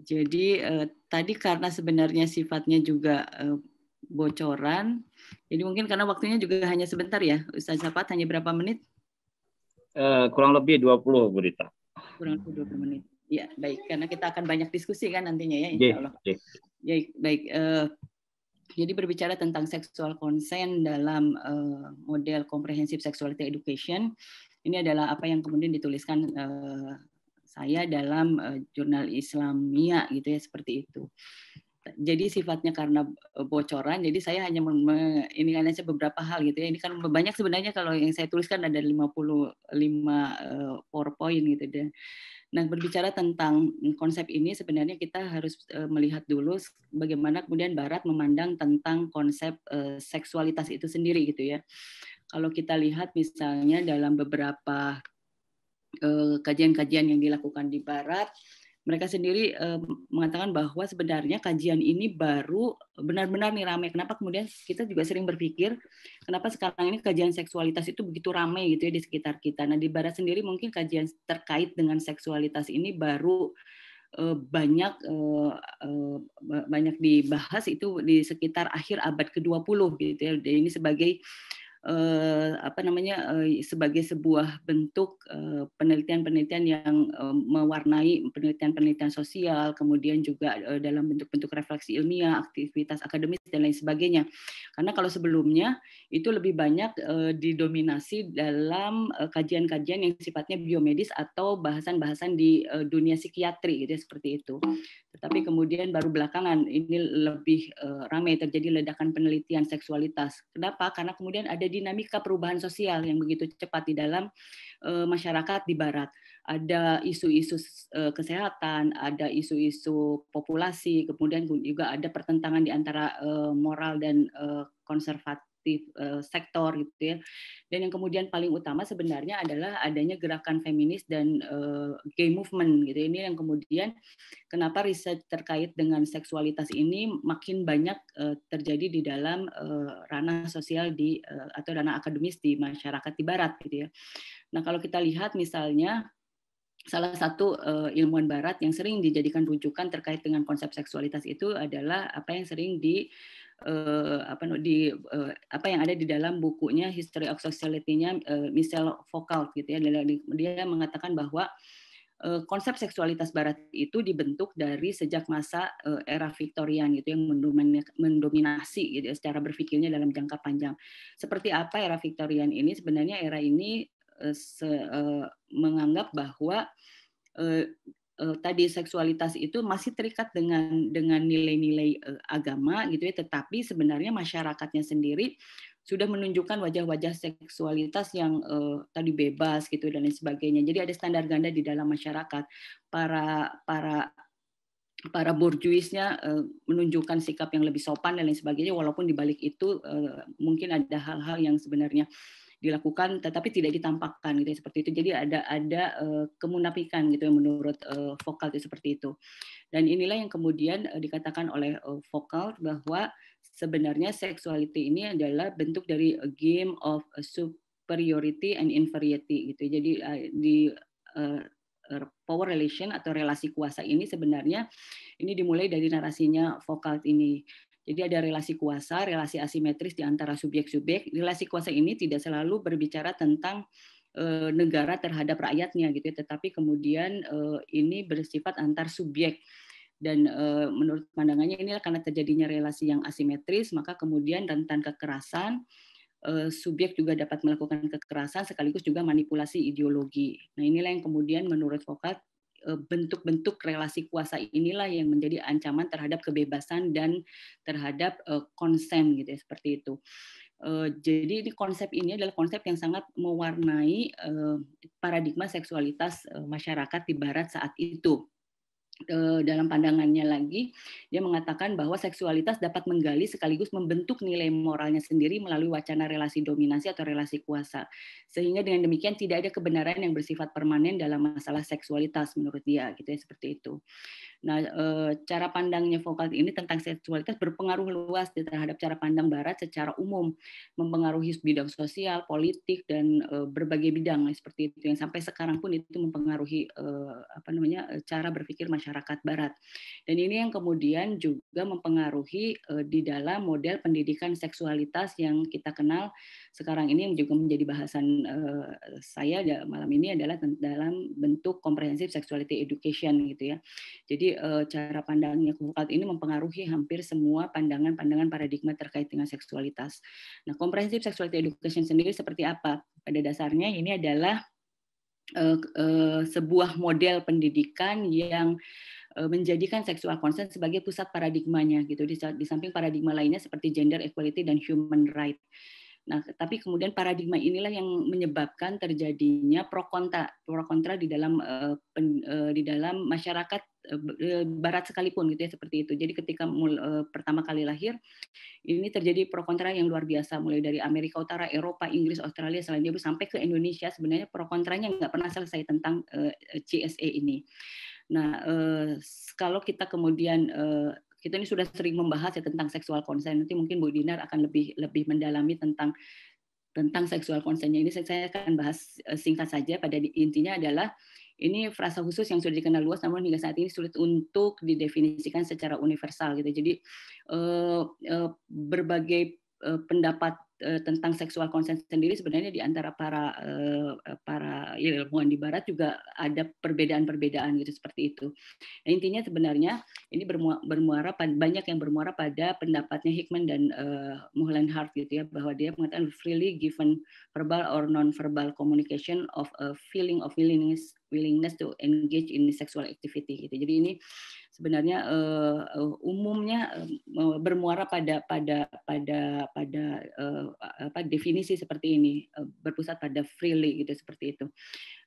Jadi eh, tadi karena sebenarnya sifatnya juga eh, bocoran, jadi mungkin karena waktunya juga hanya sebentar ya, Ustaz Sapat hanya berapa menit? Eh, kurang lebih 20, Bu Rita. Kurang lebih 20 menit. Ya, baik. Karena kita akan banyak diskusi kan nantinya ya, insya iya, Allah. Ya, baik. Eh, jadi berbicara tentang seksual konsen dalam eh, model komprehensif sexuality education, ini adalah apa yang kemudian dituliskan eh, saya dalam uh, jurnal Islamia gitu ya seperti itu. Jadi sifatnya karena eh, bocoran, jadi saya hanya ini kan hanya beberapa hal gitu ya. Ini kan banyak sebenarnya kalau yang saya tuliskan ada 55 uh, eh, PowerPoint gitu deh. Nah, berbicara tentang konsep ini sebenarnya kita harus uh, melihat dulu bagaimana kemudian Barat memandang tentang konsep uh, seksualitas itu sendiri gitu ya. Kalau kita lihat misalnya dalam beberapa Eh, kajian-kajian yang dilakukan di Barat, mereka sendiri eh, mengatakan bahwa sebenarnya kajian ini baru benar-benar nih ramai. Kenapa kemudian kita juga sering berpikir kenapa sekarang ini kajian seksualitas itu begitu ramai gitu ya di sekitar kita. Nah di barat sendiri mungkin kajian terkait dengan seksualitas ini baru eh, banyak banyak dibahas itu di sekitar akhir abad ke-20 gitu ya. ini sebagai Eh, apa namanya eh, sebagai sebuah bentuk eh, penelitian-penelitian yang mewarnai penelitian-penelitian sosial, kemudian juga dalam bentuk-bentuk refleksi ilmiah, aktivitas akademis dan lain sebagainya. Karena kalau sebelumnya itu lebih banyak didominasi dalam kajian-kajian yang sifatnya biomedis atau bahasan-bahasan di dunia psikiatri gitu ya, seperti itu. Tetapi kemudian baru belakangan ini lebih ramai terjadi ledakan penelitian seksualitas. Kenapa? Karena kemudian ada dinamika perubahan sosial yang begitu cepat di dalam uh, masyarakat di barat. Ada isu-isu uh, kesehatan, ada isu-isu populasi, kemudian juga ada pertentangan di antara uh, moral dan uh, konservatif produktif uh, eh, sektor gitu ya. Dan yang kemudian paling utama sebenarnya adalah adanya gerakan feminis dan uh, gay movement gitu. Ini yang kemudian kenapa riset terkait dengan seksualitas ini makin banyak uh, terjadi di dalam uh, ranah sosial di uh, atau ranah akademis di masyarakat di barat gitu ya. Nah, kalau kita lihat misalnya salah satu uh, ilmuwan barat yang sering dijadikan rujukan terkait dengan konsep seksualitas itu adalah apa yang sering di uh, apa di uh, apa yang ada di dalam bukunya History of sociality nya uh, eh, Michelle Foucault gitu ya. Dia mengatakan bahwa konsep seksualitas barat itu dibentuk dari sejak masa era Victorian gitu yang mendominasi gitu ya, secara berpikirnya dalam jangka panjang. Seperti apa era Victorian ini sebenarnya era ini se, menganggap bahwa uh, tadi seksualitas itu masih terikat dengan dengan nilai-nilai uh, agama gitu ya tetapi sebenarnya masyarakatnya sendiri sudah menunjukkan wajah-wajah seksualitas yang uh, tadi bebas gitu dan lain sebagainya. Jadi ada standar ganda di dalam masyarakat. Para para para borjuisnya uh, menunjukkan sikap yang lebih sopan dan lain sebagainya walaupun di balik itu uh, mungkin ada hal-hal yang sebenarnya uh, dilakukan tetapi tidak ditampakkan gitu ya, seperti itu jadi ada ada uh, kemunafikan gitu yang menurut uh, vokal itu seperti itu dan inilah yang kemudian uh, dikatakan oleh uh, vokal bahwa sebenarnya seksualiti ini adalah bentuk dari a game of a superiority and inferiority gitu ya. jadi uh, di uh, power relation atau relasi kuasa ini sebenarnya ini dimulai dari narasinya vokal ini jadi ada relasi kuasa, relasi asimetris di antara subjek-subjek. Relasi kuasa ini tidak selalu berbicara tentang eh, negara terhadap rakyatnya gitu ya. tetapi kemudian eh, ini bersifat antar subjek dan eh, menurut pandangannya ini karena terjadinya relasi yang asimetris maka kemudian rentan kekerasan subjek juga dapat melakukan kekerasan sekaligus juga manipulasi ideologi. Nah inilah yang kemudian menurut Foucault E, bentuk-bentuk relasi kuasa inilah yang menjadi ancaman terhadap kebebasan dan terhadap e, konsen gitu ya seperti itu. E, jadi ini konsep ini adalah konsep yang sangat mewarnai paradigma seksualitas masyarakat di Barat saat itu. Eh, dalam pandangannya lagi, dia mengatakan bahwa seksualitas dapat menggali sekaligus membentuk nilai moralnya sendiri melalui wacana relasi dominasi atau relasi kuasa. Sehingga dengan demikian tidak ada kebenaran yang bersifat permanen dalam masalah seksualitas menurut dia gitu ya seperti itu. Nah, eh, cara pandangnya vokal ini tentang seksualitas berpengaruh luas ya terhadap cara pandang Barat secara umum, mempengaruhi bidang sosial, politik, dan eh, berbagai bidang seperti itu yang sampai sekarang pun itu mempengaruhi eh, apa namanya cara berpikir masyarakat Barat. Dan ini yang kemudian juga mempengaruhi di dalam model pendidikan seksualitas yang kita kenal sekarang ini yang juga menjadi bahasan saya malam ini adalah dalam bentuk comprehensive sexuality education gitu ya. Jadi Eh, cara pandangnya Foucault ini mempengaruhi hampir semua pandangan-pandangan paradigma terkait dengan seksualitas. Nah, komprehensif sexuality education sendiri seperti apa? Pada dasarnya ini adalah eh, eh, sebuah model pendidikan yang menjadikan seksual consent sebagai pusat paradigmanya gitu di, samping paradigma lainnya seperti gender equality dan human right. Nah, tapi kemudian paradigma inilah yang menyebabkan terjadinya pro kontra pro kontra di dalam di dalam masyarakat E, barat sekalipun gitu ya seperti itu. Jadi ketika mul, e, pertama kali lahir ini terjadi pro kontra yang luar biasa mulai dari Amerika Utara, Eropa, Inggris, Australia, selanjutnya sampai ke Indonesia sebenarnya pro kontranya nggak pernah selesai tentang e, CSA ini. Nah, kalau kita kemudian kita ini sudah sering membahas ya tentang seksual konsen. Nanti mungkin Bu Dinar akan lebih lebih mendalami tentang tentang seksual konsennya ini saya akan bahas singkat saja pada intinya adalah ini frasa khusus yang sudah dikenal luas, namun hingga saat ini sulit untuk didefinisikan secara universal gitu. Jadi eh, eh, berbagai Eh, pendapat eh, tentang seksual konsen sendiri sebenarnya di antara para eh, para ilmuwan di barat juga ada perbedaan-perbedaan gitu seperti itu. Nah, intinya sebenarnya ini bermuara banyak yang bermuara pada pendapatnya Hickman dan uh, Hart gitu ya bahwa dia mengatakan freely given verbal or non-verbal communication of a feeling of willingness willingness to engage in sexual activity gitu. Jadi ini sebenarnya uh, umumnya uh, bermuara pada pada pada pada uh, apa definisi seperti ini uh, berpusat pada freely gitu seperti itu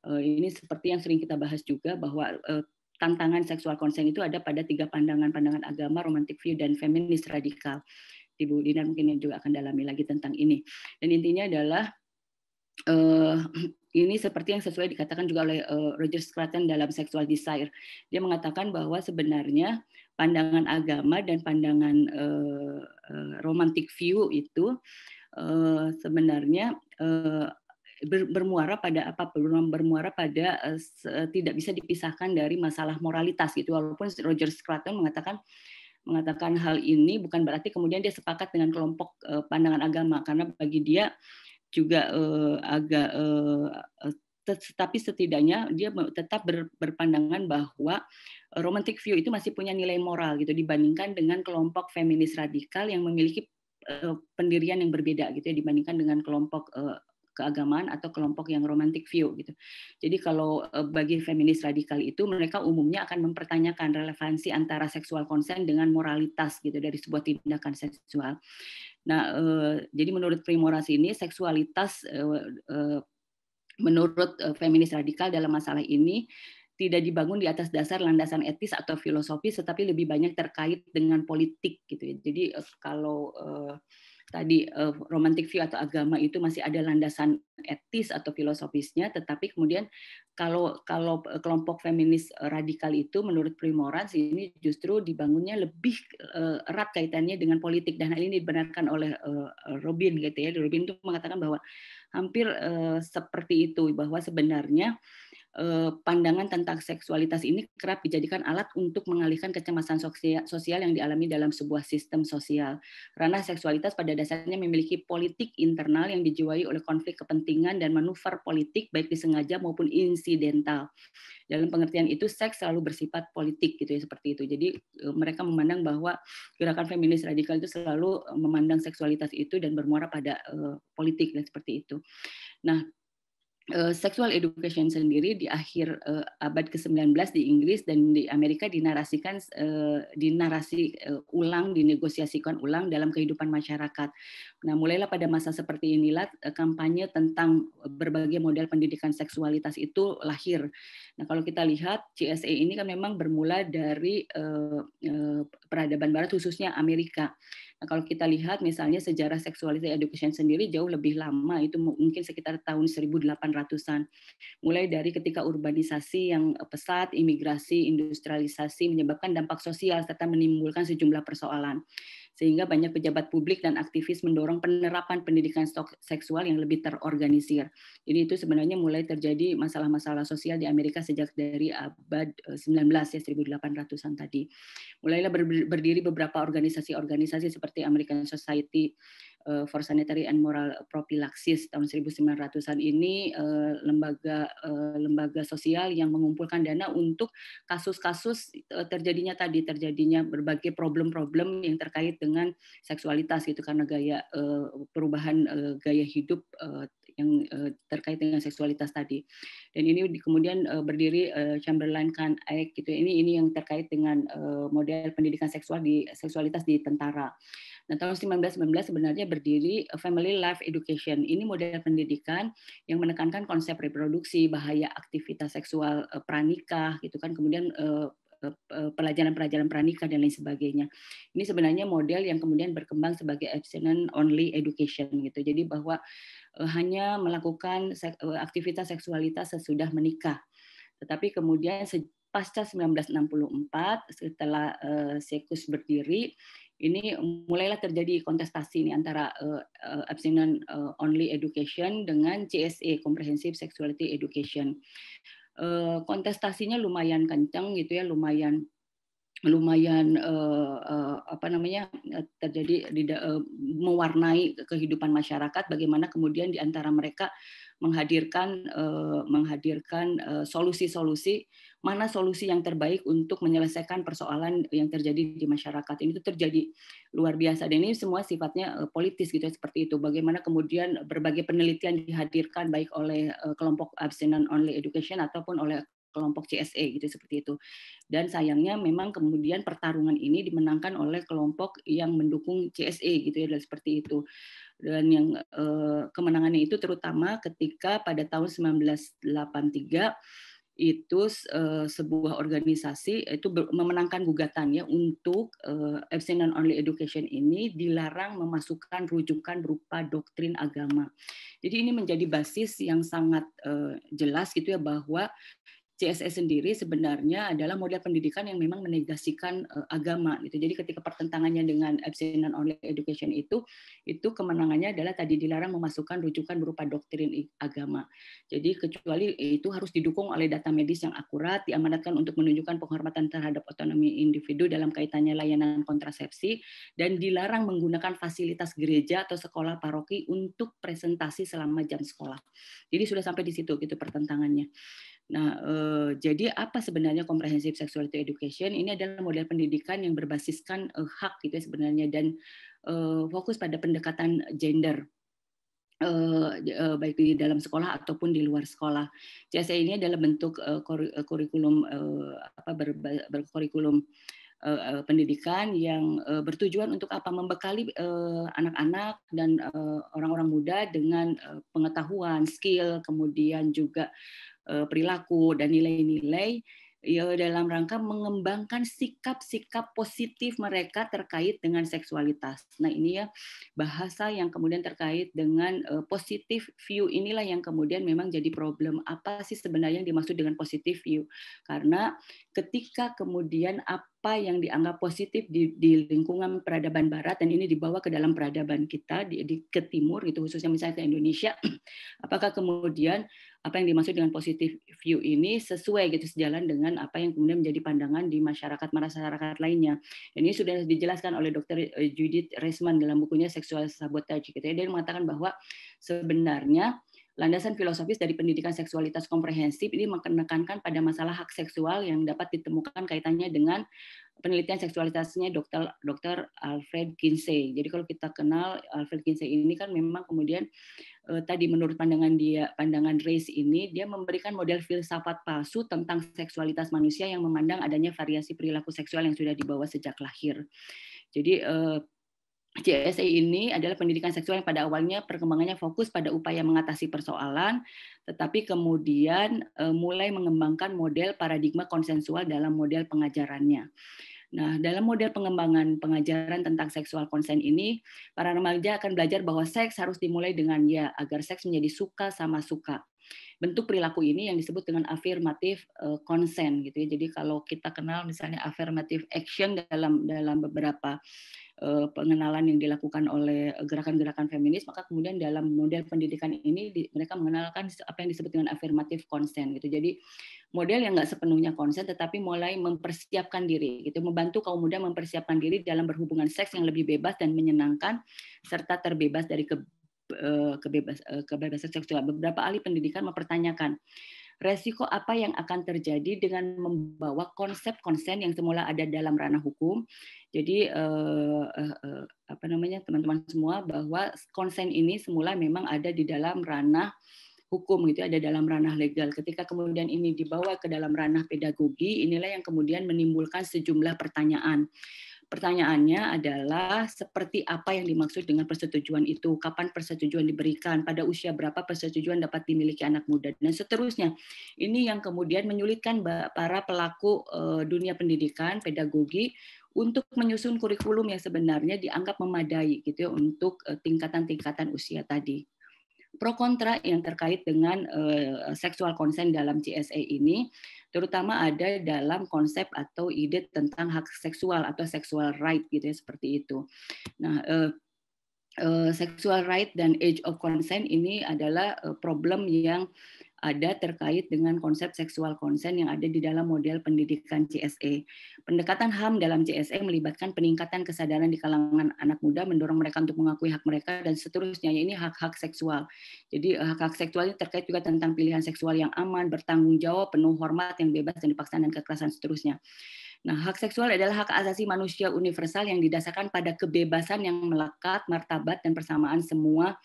uh, ini seperti yang sering kita bahas juga bahwa uh, tantangan seksual konsen itu ada pada tiga pandangan pandangan agama romantic view dan feminis radikal Ibu Dina mungkin juga akan dalami lagi tentang ini dan intinya adalah ini seperti yang sesuai dikatakan juga oleh eh, Roger Scruton dalam Sexual Desire. Dia mengatakan bahwa sebenarnya pandangan agama dan pandangan eh, eh, romantic view itu sebenarnya bermuara pada apa bermuara pada tidak bisa dipisahkan dari masalah moralitas gitu walaupun Roger Scruton mengatakan mengatakan hal ini bukan berarti kemudian dia sepakat dengan kelompok pandangan agama karena bagi dia juga uh, agak uh, eh, eh, tetapi setidaknya dia tetap ber, berpandangan bahwa romantic view itu masih punya nilai moral gitu dibandingkan dengan kelompok feminis radikal yang memiliki pendirian yang berbeda gitu ya dibandingkan dengan kelompok keagamaan atau kelompok yang romantic view gitu. Jadi kalau eh, bagi feminis radikal itu mereka umumnya akan mempertanyakan relevansi antara seksual konsen dengan moralitas gitu dari sebuah tindakan seksual. Nah, e, jadi menurut Primoras ini seksualitas e, e, menurut feminis radikal dalam masalah ini tidak dibangun di atas dasar landasan etis atau filosofis, tetapi lebih banyak terkait dengan politik gitu ya. Jadi kalau e, tadi uh, romantic view atau agama itu masih ada landasan etis atau filosofisnya tetapi kemudian kalau kalau eh, kelompok feminis eh, radikal itu menurut Primorans ini justru dibangunnya lebih uh, erat kaitannya dengan politik dan hal ini dibenarkan oleh uh, Robin gitu ya Robin itu mengatakan bahwa hampir uh, seperti itu bahwa sebenarnya uh, Eh, pandangan tentang seksualitas ini kerap dijadikan alat untuk mengalihkan kecemasan sosial yang dialami dalam sebuah sistem sosial. karena seksualitas pada dasarnya memiliki politik internal yang dijiwai oleh konflik kepentingan dan manuver politik baik disengaja maupun insidental. Dalam pengertian itu seks selalu bersifat politik gitu ya seperti itu. Jadi eh, mereka memandang bahwa gerakan feminis radikal itu selalu eh, memandang seksualitas itu dan bermuara pada uh, politik dan seperti itu. Nah, uh, sexual education sendiri di akhir uh, abad ke-19 di Inggris dan di Amerika dinarasikan uh, dinarasi uh, ulang dinegosiasikan ulang dalam kehidupan masyarakat. Nah, mulailah pada masa seperti inilah uh, kampanye tentang berbagai model pendidikan seksualitas itu lahir. Nah, kalau kita lihat CSA ini kan memang bermula dari uh, uh, peradaban barat khususnya Amerika. Nah, kalau kita lihat misalnya sejarah sexuality education sendiri jauh lebih lama itu mungkin sekitar tahun 1800-an. Mulai dari ketika urbanisasi yang eh, pesat, imigrasi, industrialisasi menyebabkan dampak sosial serta menimbulkan sejumlah persoalan sehingga banyak pejabat publik dan aktivis mendorong penerapan pendidikan stok seksual yang lebih terorganisir. Jadi itu sebenarnya mulai terjadi masalah-masalah sosial di Amerika sejak dari abad 19 eh, ya 1800-an tadi. Mulailah berdiri beberapa organisasi-organisasi seperti American Society Eh, for Sanitary and Moral Prophylaxis tahun 1900-an ini eh, lembaga eh, lembaga sosial yang mengumpulkan dana untuk kasus-kasus terjadinya tadi terjadinya berbagai problem-problem yang terkait dengan seksualitas gitu karena gaya perubahan gaya hidup yang uh, terkait dengan seksualitas tadi. Dan ini kemudian uh, berdiri uh, Chamberlain Khan Aik gitu. Ya. Ini ini yang terkait dengan uh, model pendidikan seksual di seksualitas di tentara. Nah, tahun 1919 sebenarnya berdiri Family Life Education. Ini model pendidikan yang menekankan konsep reproduksi, bahaya aktivitas seksual pranikah gitu kan. Kemudian Eh, eh, pelajaran-pelajaran pranikah dan lain sebagainya. Ini sebenarnya model yang kemudian berkembang sebagai abstinence only education gitu. Jadi bahwa eh, hanya melakukan aktivitas seksualitas sesudah menikah. Tetapi kemudian pasca 1964 setelah Sekus berdiri ini mulailah terjadi kontestasi ini antara uh, abstinence only education dengan CSE comprehensive sexuality education Eh, kontestasinya lumayan kencang gitu ya, lumayan lumayan eh, eh, apa namanya terjadi di, mewarnai kehidupan masyarakat bagaimana kemudian di antara mereka menghadirkan uh, menghadirkan eh, solusi-solusi uh, mana solusi yang terbaik untuk menyelesaikan persoalan yang terjadi di masyarakat ini itu terjadi luar biasa dan ini semua sifatnya uh, politis gitu ya, seperti itu bagaimana kemudian berbagai penelitian dihadirkan baik oleh kelompok abstinent only education ataupun oleh kelompok CSE gitu seperti itu. Dan sayangnya memang kemudian pertarungan ini dimenangkan oleh kelompok yang mendukung CSE gitu ya dan seperti itu dan yang eh, kemenangannya itu terutama ketika pada tahun 1983 itu eh, sebuah organisasi eh, itu memenangkan gugatannya untuk eh, abstinence only education ini dilarang memasukkan rujukan berupa doktrin agama. Jadi ini menjadi basis yang sangat eh, jelas gitu ya bahwa CSS sendiri sebenarnya adalah model pendidikan yang memang menegasikan eh, agama gitu. Jadi ketika pertentangannya dengan and only education itu itu kemenangannya adalah tadi dilarang memasukkan rujukan berupa doktrin agama. Jadi kecuali itu harus didukung oleh data medis yang akurat, diamanatkan untuk menunjukkan penghormatan terhadap otonomi individu dalam kaitannya layanan kontrasepsi dan dilarang menggunakan fasilitas gereja atau sekolah paroki untuk presentasi selama jam sekolah. Jadi sudah sampai di situ gitu pertentangannya. Nah, eh, jadi apa sebenarnya comprehensive sexuality education? Ini adalah model pendidikan yang berbasiskan eh, hak gitu ya sebenarnya dan eh, fokus pada pendekatan gender eh, eh, baik di dalam sekolah ataupun di luar sekolah. CSE ini adalah bentuk eh, kurikulum apa berkurikulum pendidikan yang bertujuan untuk apa membekali anak-anak dan orang-orang muda dengan pengetahuan, skill, kemudian juga Eh, perilaku dan nilai-nilai ya dalam rangka mengembangkan sikap-sikap positif mereka terkait dengan seksualitas. Nah, ini ya bahasa yang kemudian terkait dengan uh, positif view inilah yang kemudian memang jadi problem apa sih sebenarnya yang dimaksud dengan positif view? Karena ketika kemudian apa apa yang dianggap positif di, di lingkungan peradaban Barat dan ini dibawa ke dalam peradaban kita di, di ke Timur gitu khususnya misalnya ke Indonesia apakah kemudian apa yang dimaksud dengan positif view ini sesuai gitu sejalan dengan apa yang kemudian menjadi pandangan di masyarakat masyarakat lainnya. ini sudah dijelaskan oleh dokter eh, Judith Resman dalam bukunya Sexual Sabotage gitu ya. Dia mengatakan bahwa sebenarnya Landasan filosofis dari pendidikan seksualitas komprehensif ini menekankan pada masalah hak seksual yang dapat ditemukan kaitannya dengan penelitian seksualitasnya Dr. Dr. Alfred Kinsey. Jadi kalau kita kenal Alfred Kinsey ini kan memang kemudian eh, tadi menurut pandangan dia pandangan race ini dia memberikan model filsafat palsu tentang seksualitas manusia yang memandang adanya variasi perilaku seksual yang sudah dibawa sejak lahir. Jadi eh, JSE ini adalah pendidikan seksual yang pada awalnya perkembangannya fokus pada upaya mengatasi persoalan, tetapi kemudian eh, mulai mengembangkan model paradigma konsensual dalam model pengajarannya. Nah, dalam model pengembangan pengajaran tentang seksual konsen ini, para remaja akan belajar bahwa seks harus dimulai dengan ya, agar seks menjadi suka sama suka. Bentuk perilaku ini yang disebut dengan affirmative eh, consent gitu ya. Jadi kalau kita kenal misalnya affirmative action dalam dalam beberapa Eh, pengenalan yang dilakukan oleh eh, gerakan-gerakan feminis maka kemudian dalam model pendidikan ini di, mereka mengenalkan apa yang disebut dengan affirmative consent gitu jadi model yang nggak sepenuhnya consent tetapi mulai mempersiapkan diri gitu membantu kaum muda mempersiapkan diri dalam berhubungan seks yang lebih bebas dan menyenangkan serta terbebas dari ke, eh, kebebas, kebebasan seksual beberapa ahli pendidikan mempertanyakan resiko apa yang akan terjadi dengan membawa konsep konsen yang semula ada dalam ranah hukum. Jadi eh, eh, eh, apa namanya teman-teman semua bahwa konsen ini semula memang ada di dalam ranah hukum gitu ya, ada dalam ranah legal. Ketika kemudian ini dibawa ke dalam ranah pedagogi, inilah yang kemudian menimbulkan sejumlah pertanyaan. Pertanyaannya adalah seperti apa yang dimaksud dengan persetujuan itu, kapan persetujuan diberikan, pada usia berapa persetujuan dapat dimiliki anak muda dan seterusnya. Ini yang kemudian menyulitkan para pelaku eh, dunia pendidikan, pedagogi untuk menyusun kurikulum yang sebenarnya dianggap memadai gitu ya untuk eh, tingkatan-tingkatan usia tadi. Pro kontra yang terkait dengan eh, seksual konsen dalam CSE ini terutama ada dalam konsep atau ide tentang hak seksual atau seksual right gitu ya seperti itu. Nah, eh, Uh, sexual right dan age of consent ini adalah uh, problem yang ada terkait dengan konsep seksual konsen yang ada di dalam model pendidikan CSE. Pendekatan HAM dalam CSE melibatkan peningkatan kesadaran di kalangan anak muda, mendorong mereka untuk mengakui hak mereka dan seterusnya. ini hak-hak seksual. Jadi eh, hak-hak seksual ini terkait juga tentang pilihan seksual yang aman, bertanggung jawab, penuh hormat, yang bebas dan dipaksa, dan kekerasan seterusnya. Nah, hak seksual adalah hak asasi manusia universal yang didasarkan pada kebebasan yang melekat, martabat, dan persamaan semua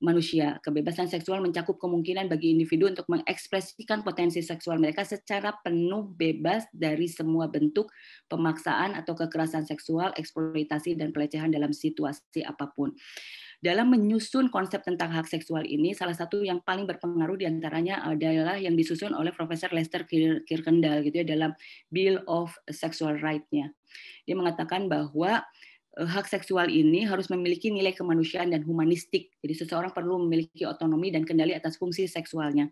manusia. Kebebasan seksual mencakup kemungkinan bagi individu untuk mengekspresikan potensi seksual mereka secara penuh bebas dari semua bentuk pemaksaan atau kekerasan seksual, eksploitasi dan pelecehan dalam situasi apapun. Dalam menyusun konsep tentang hak seksual ini, salah satu yang paling berpengaruh diantaranya adalah yang disusun oleh Profesor Lester Kirkendall gitu ya dalam Bill of Sexual Rights-nya. Dia mengatakan bahwa Eh, hak seksual ini harus memiliki nilai kemanusiaan dan humanistik. Jadi seseorang perlu memiliki otonomi dan kendali atas fungsi seksualnya.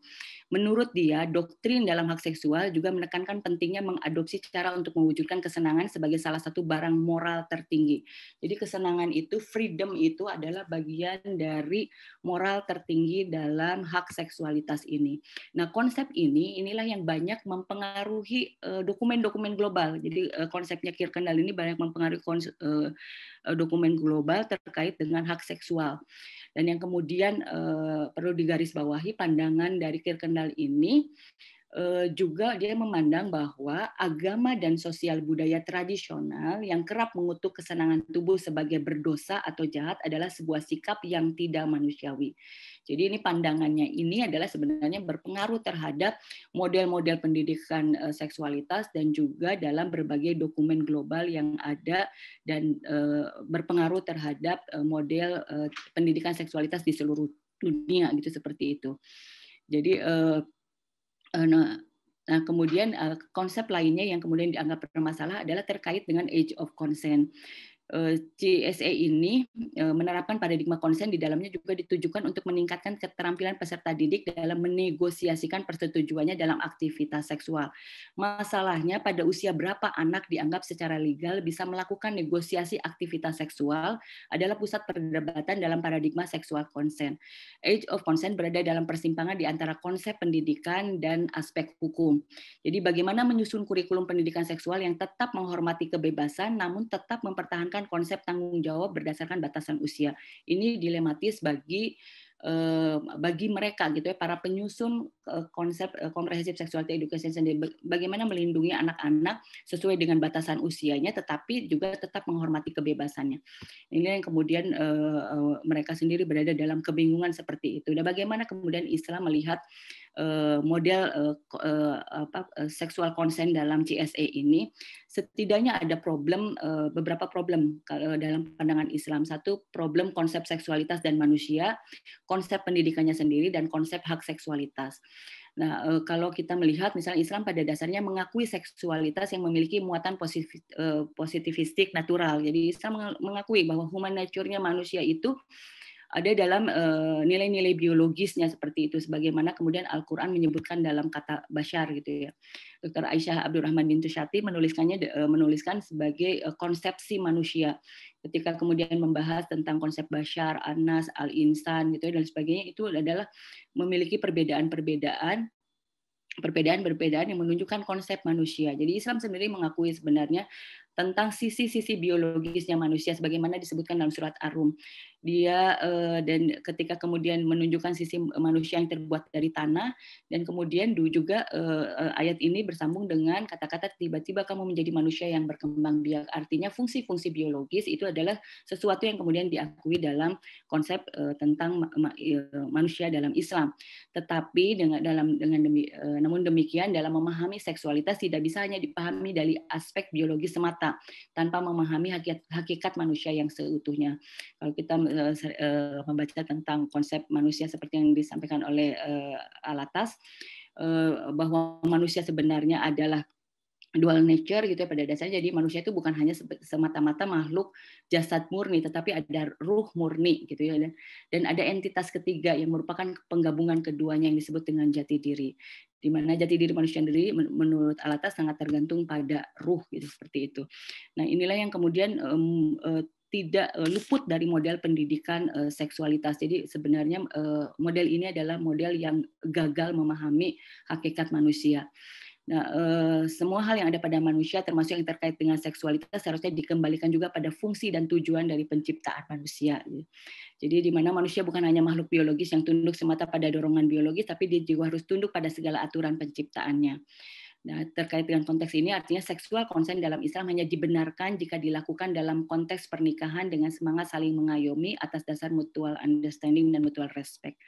Menurut dia, doktrin dalam hak seksual juga menekankan pentingnya mengadopsi cara untuk mewujudkan kesenangan sebagai salah satu barang moral tertinggi. Jadi kesenangan itu, freedom itu adalah bagian dari moral tertinggi dalam hak seksualitas ini. Nah, konsep ini inilah yang banyak mempengaruhi eh, dokumen-dokumen global. Jadi eh, konsepnya Kirkendall ini banyak mempengaruhi konsep, Eh, dokumen global terkait dengan hak seksual. Dan yang kemudian eh, perlu digarisbawahi pandangan dari Kirkendall ini eh, juga dia memandang bahwa agama dan sosial budaya tradisional yang kerap mengutuk kesenangan tubuh sebagai berdosa atau jahat adalah sebuah sikap yang tidak manusiawi. Jadi ini pandangannya ini adalah sebenarnya berpengaruh terhadap model-model pendidikan eh, seksualitas dan juga dalam berbagai dokumen global yang ada dan eh, berpengaruh terhadap eh, model pendidikan seksualitas di seluruh dunia gitu seperti itu. Jadi nah, nah, kemudian konsep lainnya yang kemudian dianggap bermasalah adalah terkait dengan age of consent. CSE eh, ini eh, menerapkan paradigma konsen di dalamnya juga ditujukan untuk meningkatkan keterampilan peserta didik dalam menegosiasikan persetujuannya dalam aktivitas seksual. Masalahnya pada usia berapa anak dianggap secara legal bisa melakukan negosiasi aktivitas seksual adalah pusat perdebatan dalam paradigma seksual konsen. Age of consent berada dalam persimpangan di antara konsep pendidikan dan aspek hukum. Jadi bagaimana menyusun kurikulum pendidikan seksual yang tetap menghormati kebebasan namun tetap mempertahankan menjalankan konsep tanggung jawab berdasarkan batasan usia. Ini dilematis bagi eh, bagi mereka gitu ya para penyusun eh, konsep eh, komprehensif seksualitas education sendiri bagaimana melindungi anak-anak sesuai dengan batasan usianya tetapi juga tetap menghormati kebebasannya ini yang kemudian mereka sendiri berada dalam kebingungan seperti itu dan bagaimana kemudian Islam melihat Eh, model eh, eh, apa, seksual konsen dalam CSE ini, setidaknya ada problem beberapa problem dalam pandangan Islam. Satu problem konsep seksualitas dan manusia, konsep pendidikannya sendiri dan konsep hak seksualitas. Nah, kalau kita melihat misalnya Islam pada dasarnya mengakui seksualitas yang memiliki muatan positif, positivistik natural. Jadi Islam mengakui bahwa human nature-nya manusia itu ada dalam eh, nilai-nilai biologisnya seperti itu sebagaimana kemudian Al-Qur'an menyebutkan dalam kata bashar gitu ya. Dr. Aisyah Abdurrahman bin Tushati menuliskannya eh, menuliskan sebagai eh, konsepsi manusia. Ketika kemudian membahas tentang konsep bashar anas, al-insan gitu ya, dan sebagainya itu adalah memiliki perbedaan-perbedaan perbedaan-perbedaan yang menunjukkan konsep manusia. Jadi Islam sendiri mengakui sebenarnya tentang sisi-sisi biologisnya manusia sebagaimana disebutkan dalam surat Ar-Rum dia uh, dan ketika kemudian menunjukkan sisi manusia yang terbuat dari tanah dan kemudian du juga uh, ayat ini bersambung dengan kata-kata tiba-tiba kamu menjadi manusia yang berkembang biak artinya fungsi-fungsi biologis itu adalah sesuatu yang kemudian diakui dalam konsep uh, tentang ma ma manusia dalam Islam tetapi dengan dalam dengan demi, uh, namun demikian dalam memahami seksualitas tidak bisa hanya dipahami dari aspek biologis semata tanpa memahami hakikat, hakikat manusia yang seutuhnya kalau kita Eh, eh, membaca tentang konsep manusia seperti yang disampaikan oleh eh, Alatas bahwa manusia sebenarnya adalah dual nature gitu ya pada dasarnya jadi manusia itu bukan hanya semata-mata makhluk jasad murni tetapi ada ruh murni gitu ya dan, ada entitas ketiga yang merupakan penggabungan keduanya yang disebut dengan jati diri di mana jati diri manusia sendiri menurut Alatas sangat tergantung pada ruh gitu seperti itu nah inilah yang kemudian um, uh, tidak eh, luput dari model pendidikan eh, seksualitas. Jadi sebenarnya eh, model ini adalah model yang gagal memahami hakikat manusia. Nah, semua hal yang ada pada manusia, termasuk yang terkait dengan seksualitas, seharusnya dikembalikan juga pada fungsi dan tujuan dari penciptaan manusia. Jadi di mana manusia bukan hanya makhluk biologis yang tunduk semata pada dorongan biologis, tapi dia juga harus tunduk pada segala aturan penciptaannya. Nah, terkait dengan konteks ini artinya seksual konsen dalam Islam hanya dibenarkan jika dilakukan dalam konteks pernikahan dengan semangat saling mengayomi atas dasar mutual understanding dan mutual respect.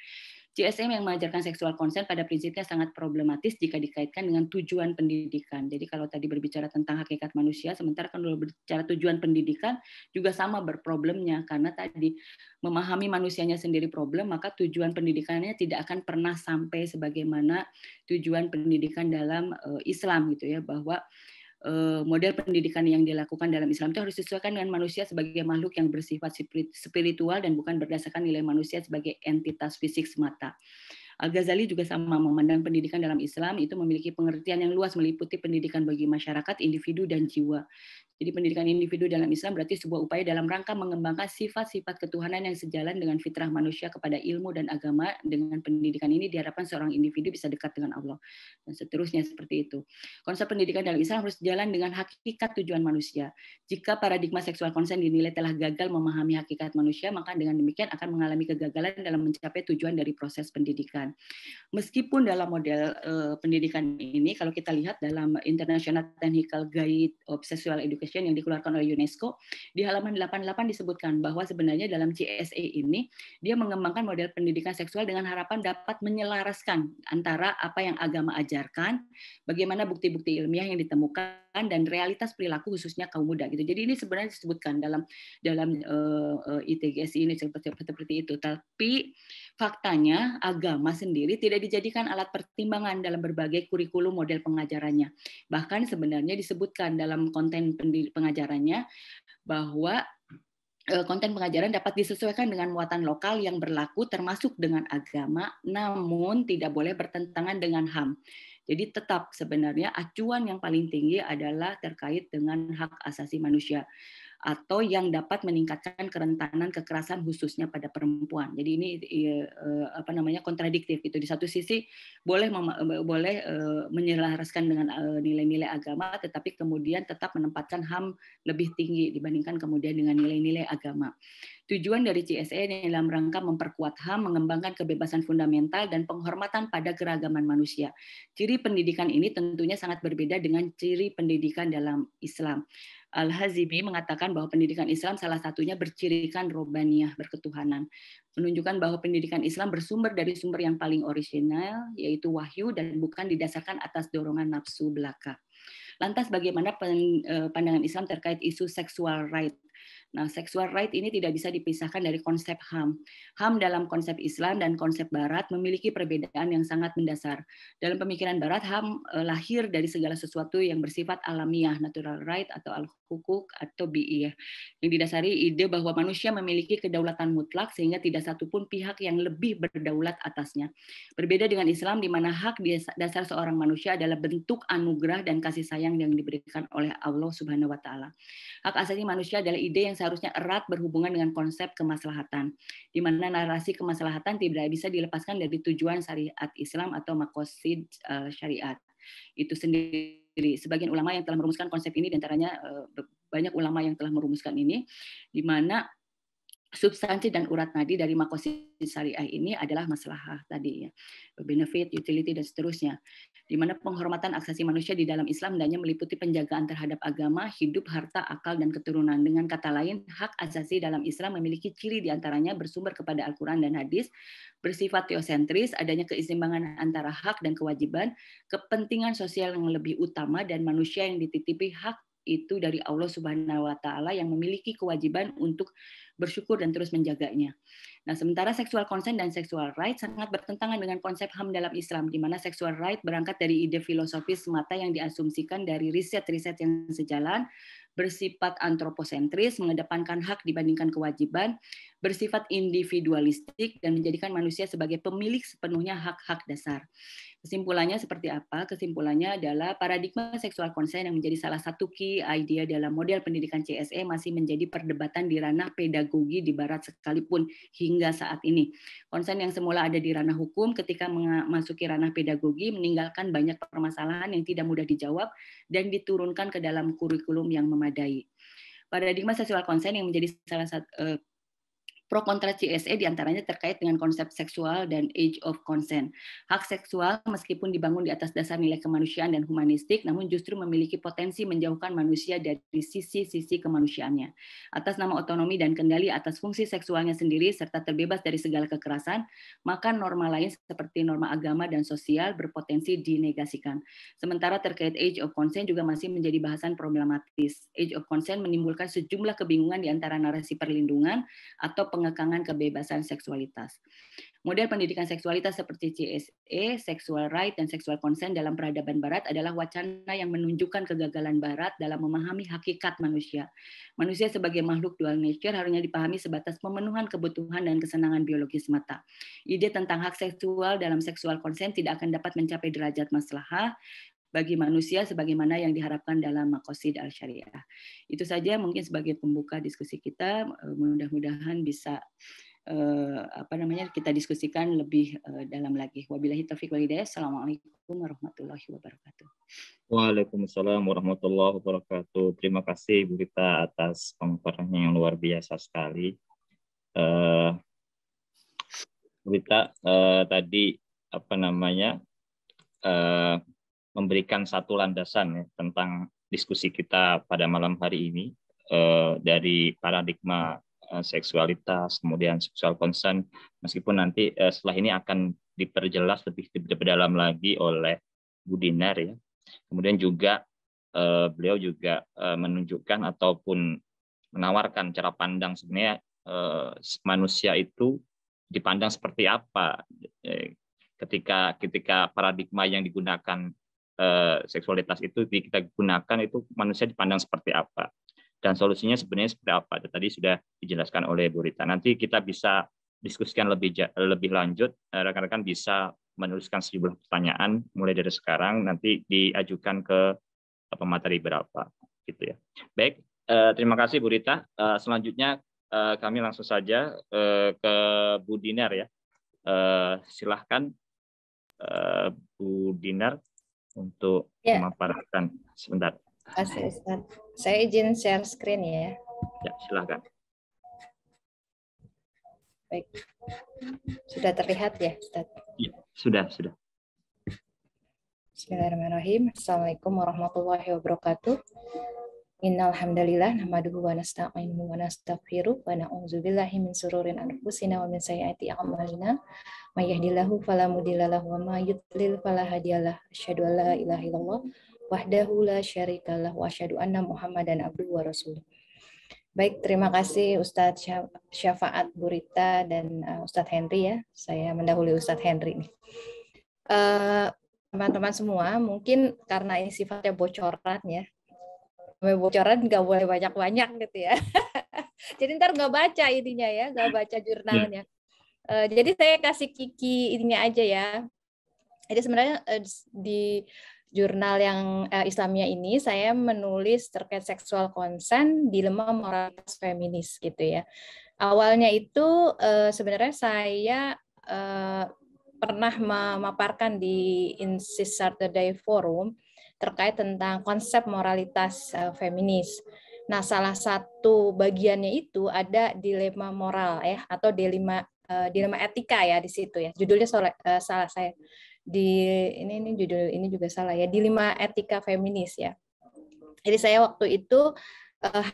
GSM yang mengajarkan seksual konsen pada prinsipnya sangat problematis jika dikaitkan dengan tujuan pendidikan. Jadi kalau tadi berbicara tentang hakikat manusia, sementara kan kalau berbicara tujuan pendidikan juga sama berproblemnya karena tadi memahami manusianya sendiri problem, maka tujuan pendidikannya tidak akan pernah sampai sebagaimana tujuan pendidikan dalam eh, Islam gitu ya bahwa Eh, model pendidikan yang dilakukan dalam Islam itu harus disesuaikan dengan manusia sebagai makhluk yang bersifat spiritual dan bukan berdasarkan nilai manusia sebagai entitas fisik semata. Al-Ghazali juga sama memandang pendidikan dalam Islam itu memiliki pengertian yang luas meliputi pendidikan bagi masyarakat, individu, dan jiwa. Jadi pendidikan individu dalam Islam berarti sebuah upaya dalam rangka mengembangkan sifat-sifat ketuhanan yang sejalan dengan fitrah manusia kepada ilmu dan agama. Dengan pendidikan ini diharapkan seorang individu bisa dekat dengan Allah. Dan seterusnya seperti itu. Konsep pendidikan dalam Islam harus jalan dengan hakikat tujuan manusia. Jika paradigma seksual konsen dinilai telah gagal memahami hakikat manusia, maka dengan demikian akan mengalami kegagalan dalam mencapai tujuan dari proses pendidikan. Meskipun dalam model uh, pendidikan ini, kalau kita lihat dalam International Technical Guide of Sexual Education yang dikeluarkan oleh UNESCO, di halaman 88 disebutkan bahwa sebenarnya dalam CSE ini, dia mengembangkan model pendidikan seksual dengan harapan dapat menyelaraskan antara apa yang agama ajarkan, bagaimana bukti-bukti ilmiah yang ditemukan, dan realitas perilaku khususnya kaum muda gitu. Jadi ini sebenarnya disebutkan dalam dalam uh, eh, eh, ITGS ini seperti, seperti itu. Tapi faktanya agama sendiri tidak dijadikan alat pertimbangan dalam berbagai kurikulum model pengajarannya. Bahkan sebenarnya disebutkan dalam konten pengajarannya bahwa eh, konten pengajaran dapat disesuaikan dengan muatan lokal yang berlaku termasuk dengan agama namun tidak boleh bertentangan dengan HAM. Jadi tetap sebenarnya acuan yang paling tinggi adalah terkait dengan hak asasi manusia atau yang dapat meningkatkan kerentanan kekerasan khususnya pada perempuan. Jadi ini iya, eh, apa namanya kontradiktif itu di satu sisi boleh eh, boleh eh, menyelaraskan dengan nilai-nilai agama tetapi kemudian tetap menempatkan HAM lebih tinggi dibandingkan kemudian dengan nilai-nilai agama. Tujuan dari CSE dalam rangka memperkuat HAM, mengembangkan kebebasan fundamental dan penghormatan pada keragaman manusia. Ciri pendidikan ini tentunya sangat berbeda dengan ciri pendidikan dalam Islam. Al-Hazimi mengatakan bahwa pendidikan Islam salah satunya bercirikan robaniyah, berketuhanan. Menunjukkan bahwa pendidikan Islam bersumber dari sumber yang paling orisinal, yaitu wahyu, dan bukan didasarkan atas dorongan nafsu belaka. Lantas bagaimana eh, pandangan Islam terkait isu seksual right? Nah, sexual right ini tidak bisa dipisahkan dari konsep HAM. HAM dalam konsep Islam dan konsep Barat memiliki perbedaan yang sangat mendasar. Dalam pemikiran Barat, HAM e, lahir dari segala sesuatu yang bersifat alamiah, natural right atau al-hukuk atau BI, yang didasari ide bahwa manusia memiliki kedaulatan mutlak sehingga tidak satupun pihak yang lebih berdaulat atasnya. Berbeda dengan Islam di mana hak dasar seorang manusia adalah bentuk anugerah dan kasih sayang yang diberikan oleh Allah Subhanahu wa taala. Hak asasi manusia adalah ide yang seharusnya erat berhubungan dengan konsep kemaslahatan, di mana narasi kemaslahatan tidak bisa dilepaskan dari tujuan syariat Islam atau makosid eh, syariat itu sendiri. Sebagian ulama yang telah merumuskan konsep ini, diantaranya eh, banyak ulama yang telah merumuskan ini, di mana substansi dan urat nadi dari makosis syariah ini adalah masalah tadi ya benefit utility dan seterusnya di mana penghormatan aksesi manusia di dalam Islam hendaknya meliputi penjagaan terhadap agama, hidup, harta, akal, dan keturunan. Dengan kata lain, hak asasi dalam Islam memiliki ciri diantaranya bersumber kepada Al-Quran dan hadis, bersifat teosentris, adanya keseimbangan antara hak dan kewajiban, kepentingan sosial yang lebih utama, dan manusia yang dititipi hak itu dari Allah Subhanahu wa taala yang memiliki kewajiban untuk bersyukur dan terus menjaganya. Nah, sementara seksual consent dan seksual right sangat bertentangan dengan konsep HAM dalam Islam, di mana seksual right berangkat dari ide filosofis semata yang diasumsikan dari riset-riset yang sejalan, bersifat antroposentris, mengedepankan hak dibandingkan kewajiban, bersifat individualistik dan menjadikan manusia sebagai pemilik sepenuhnya hak-hak dasar. Kesimpulannya seperti apa? Kesimpulannya adalah paradigma seksual konsen yang menjadi salah satu key idea dalam model pendidikan CSE masih menjadi perdebatan di ranah pedagogi di barat sekalipun hingga saat ini. Konsen yang semula ada di ranah hukum ketika memasuki ranah pedagogi meninggalkan banyak permasalahan yang tidak mudah dijawab dan diturunkan ke dalam kurikulum yang memadai paradigma seksual konsen yang menjadi salah satu eh, Pro kontra CSE diantaranya terkait dengan konsep seksual dan age of consent. Hak seksual meskipun dibangun di atas dasar nilai kemanusiaan dan humanistik, namun justru memiliki potensi menjauhkan manusia dari sisi-sisi kemanusiaannya. Atas nama otonomi dan kendali atas fungsi seksualnya sendiri serta terbebas dari segala kekerasan, maka norma lain seperti norma agama dan sosial berpotensi dinegasikan. Sementara terkait age of consent juga masih menjadi bahasan problematis. Age of consent menimbulkan sejumlah kebingungan di antara narasi perlindungan atau peng pengekangan kebebasan seksualitas. Model pendidikan seksualitas seperti CSE, sexual right, dan sexual consent dalam peradaban barat adalah wacana yang menunjukkan kegagalan barat dalam memahami hakikat manusia. Manusia sebagai makhluk dual nature harusnya dipahami sebatas pemenuhan kebutuhan dan kesenangan biologis mata. Ide tentang hak seksual dalam sexual consent tidak akan dapat mencapai derajat maslahah bagi manusia sebagaimana yang diharapkan dalam makosid al-syariah. Itu saja mungkin sebagai pembuka diskusi kita, eh, mudah-mudahan bisa eh, apa namanya kita diskusikan lebih eh, dalam lagi. Wabillahi taufik walhidayah Assalamualaikum warahmatullahi wabarakatuh. Waalaikumsalam warahmatullahi wabarakatuh. Terima kasih Bu Rita atas pemaparannya yang luar biasa sekali. Eh, Bu Rita uh, tadi apa namanya eh, memberikan satu landasan ya, tentang diskusi kita pada malam hari ini eh, dari paradigma eh, seksualitas, kemudian seksual concern, meskipun nanti eh, setelah ini akan diperjelas lebih dalam lagi oleh Budinar ya. Kemudian juga eh, beliau juga eh, menunjukkan ataupun menawarkan cara pandang sebenarnya eh, manusia itu dipandang seperti apa eh, ketika ketika paradigma yang digunakan Eh, seksualitas itu kita gunakan itu manusia dipandang seperti apa dan solusinya sebenarnya seperti apa. Tadi sudah dijelaskan oleh Bu Rita. Nanti kita bisa diskusikan lebih lebih lanjut. Eh, rekan-rekan bisa menuliskan sejumlah pertanyaan mulai dari sekarang nanti diajukan ke pemateri berapa gitu ya. Baik, eh, terima kasih Bu Rita. Selanjutnya kami langsung saja ke Bu Dinar ya. Silahkan Bu Dinar untuk ya. memaparkan sebentar. Kasih, Ustaz. Saya izin share screen ya. Ya, silakan. Baik. Sudah terlihat ya, Ustaz? Ya, sudah, sudah. Bismillahirrahmanirrahim. Assalamualaikum warahmatullahi wabarakatuh. Innal hamdalillah nahmaduhu wa nasta'inuhu wa nastaghfiruh wa na'udzu billahi min syururin anfusina wa min sayyiati a'malina may yahdihillahu fala mudilla wa may yudlil fala hadiyalah asyhadu an la ilaha illallah wahdahu la syarikalah wa asyhadu anna muhammadan abduhu wa rasuluh Baik, terima kasih Ustadz Syafaat Burita dan uh, Ustadz Henry ya. Saya mendahului Ustadz Henry nih. Uh, teman-teman semua, mungkin karena ini sifatnya bocoran ya, namanya bocoran nggak boleh banyak-banyak gitu ya. jadi ntar nggak baca intinya ya, nggak baca jurnalnya. Yeah. Iya. jadi saya kasih kiki intinya aja ya. Jadi sebenarnya eh, di jurnal yang uh, eh, Islamnya ini saya menulis terkait seksual konsen dilema moralitas feminis gitu ya. Awalnya itu eh, sebenarnya saya pernah memaparkan di Insist Saturday Forum terkait tentang konsep moralitas uh, feminis. Nah, salah satu bagiannya itu ada dilema moral ya atau dilema uh, dilema etika ya di situ ya. Judulnya salah, eh, uh, salah saya. Di ini ini judul ini juga salah ya, dilema etika feminis ya. Jadi saya waktu itu uh,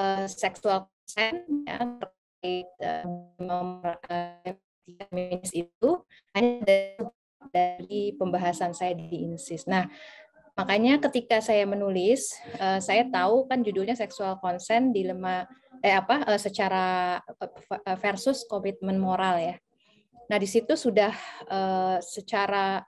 uh, seksual consent ya terkait uh, feminis itu pembahasan saya di INSIS. Nah, makanya ketika saya menulis, eh, saya tahu kan judulnya seksual konsen dilema eh apa eh, secara eh, versus komitmen moral ya. Nah, di situ sudah secara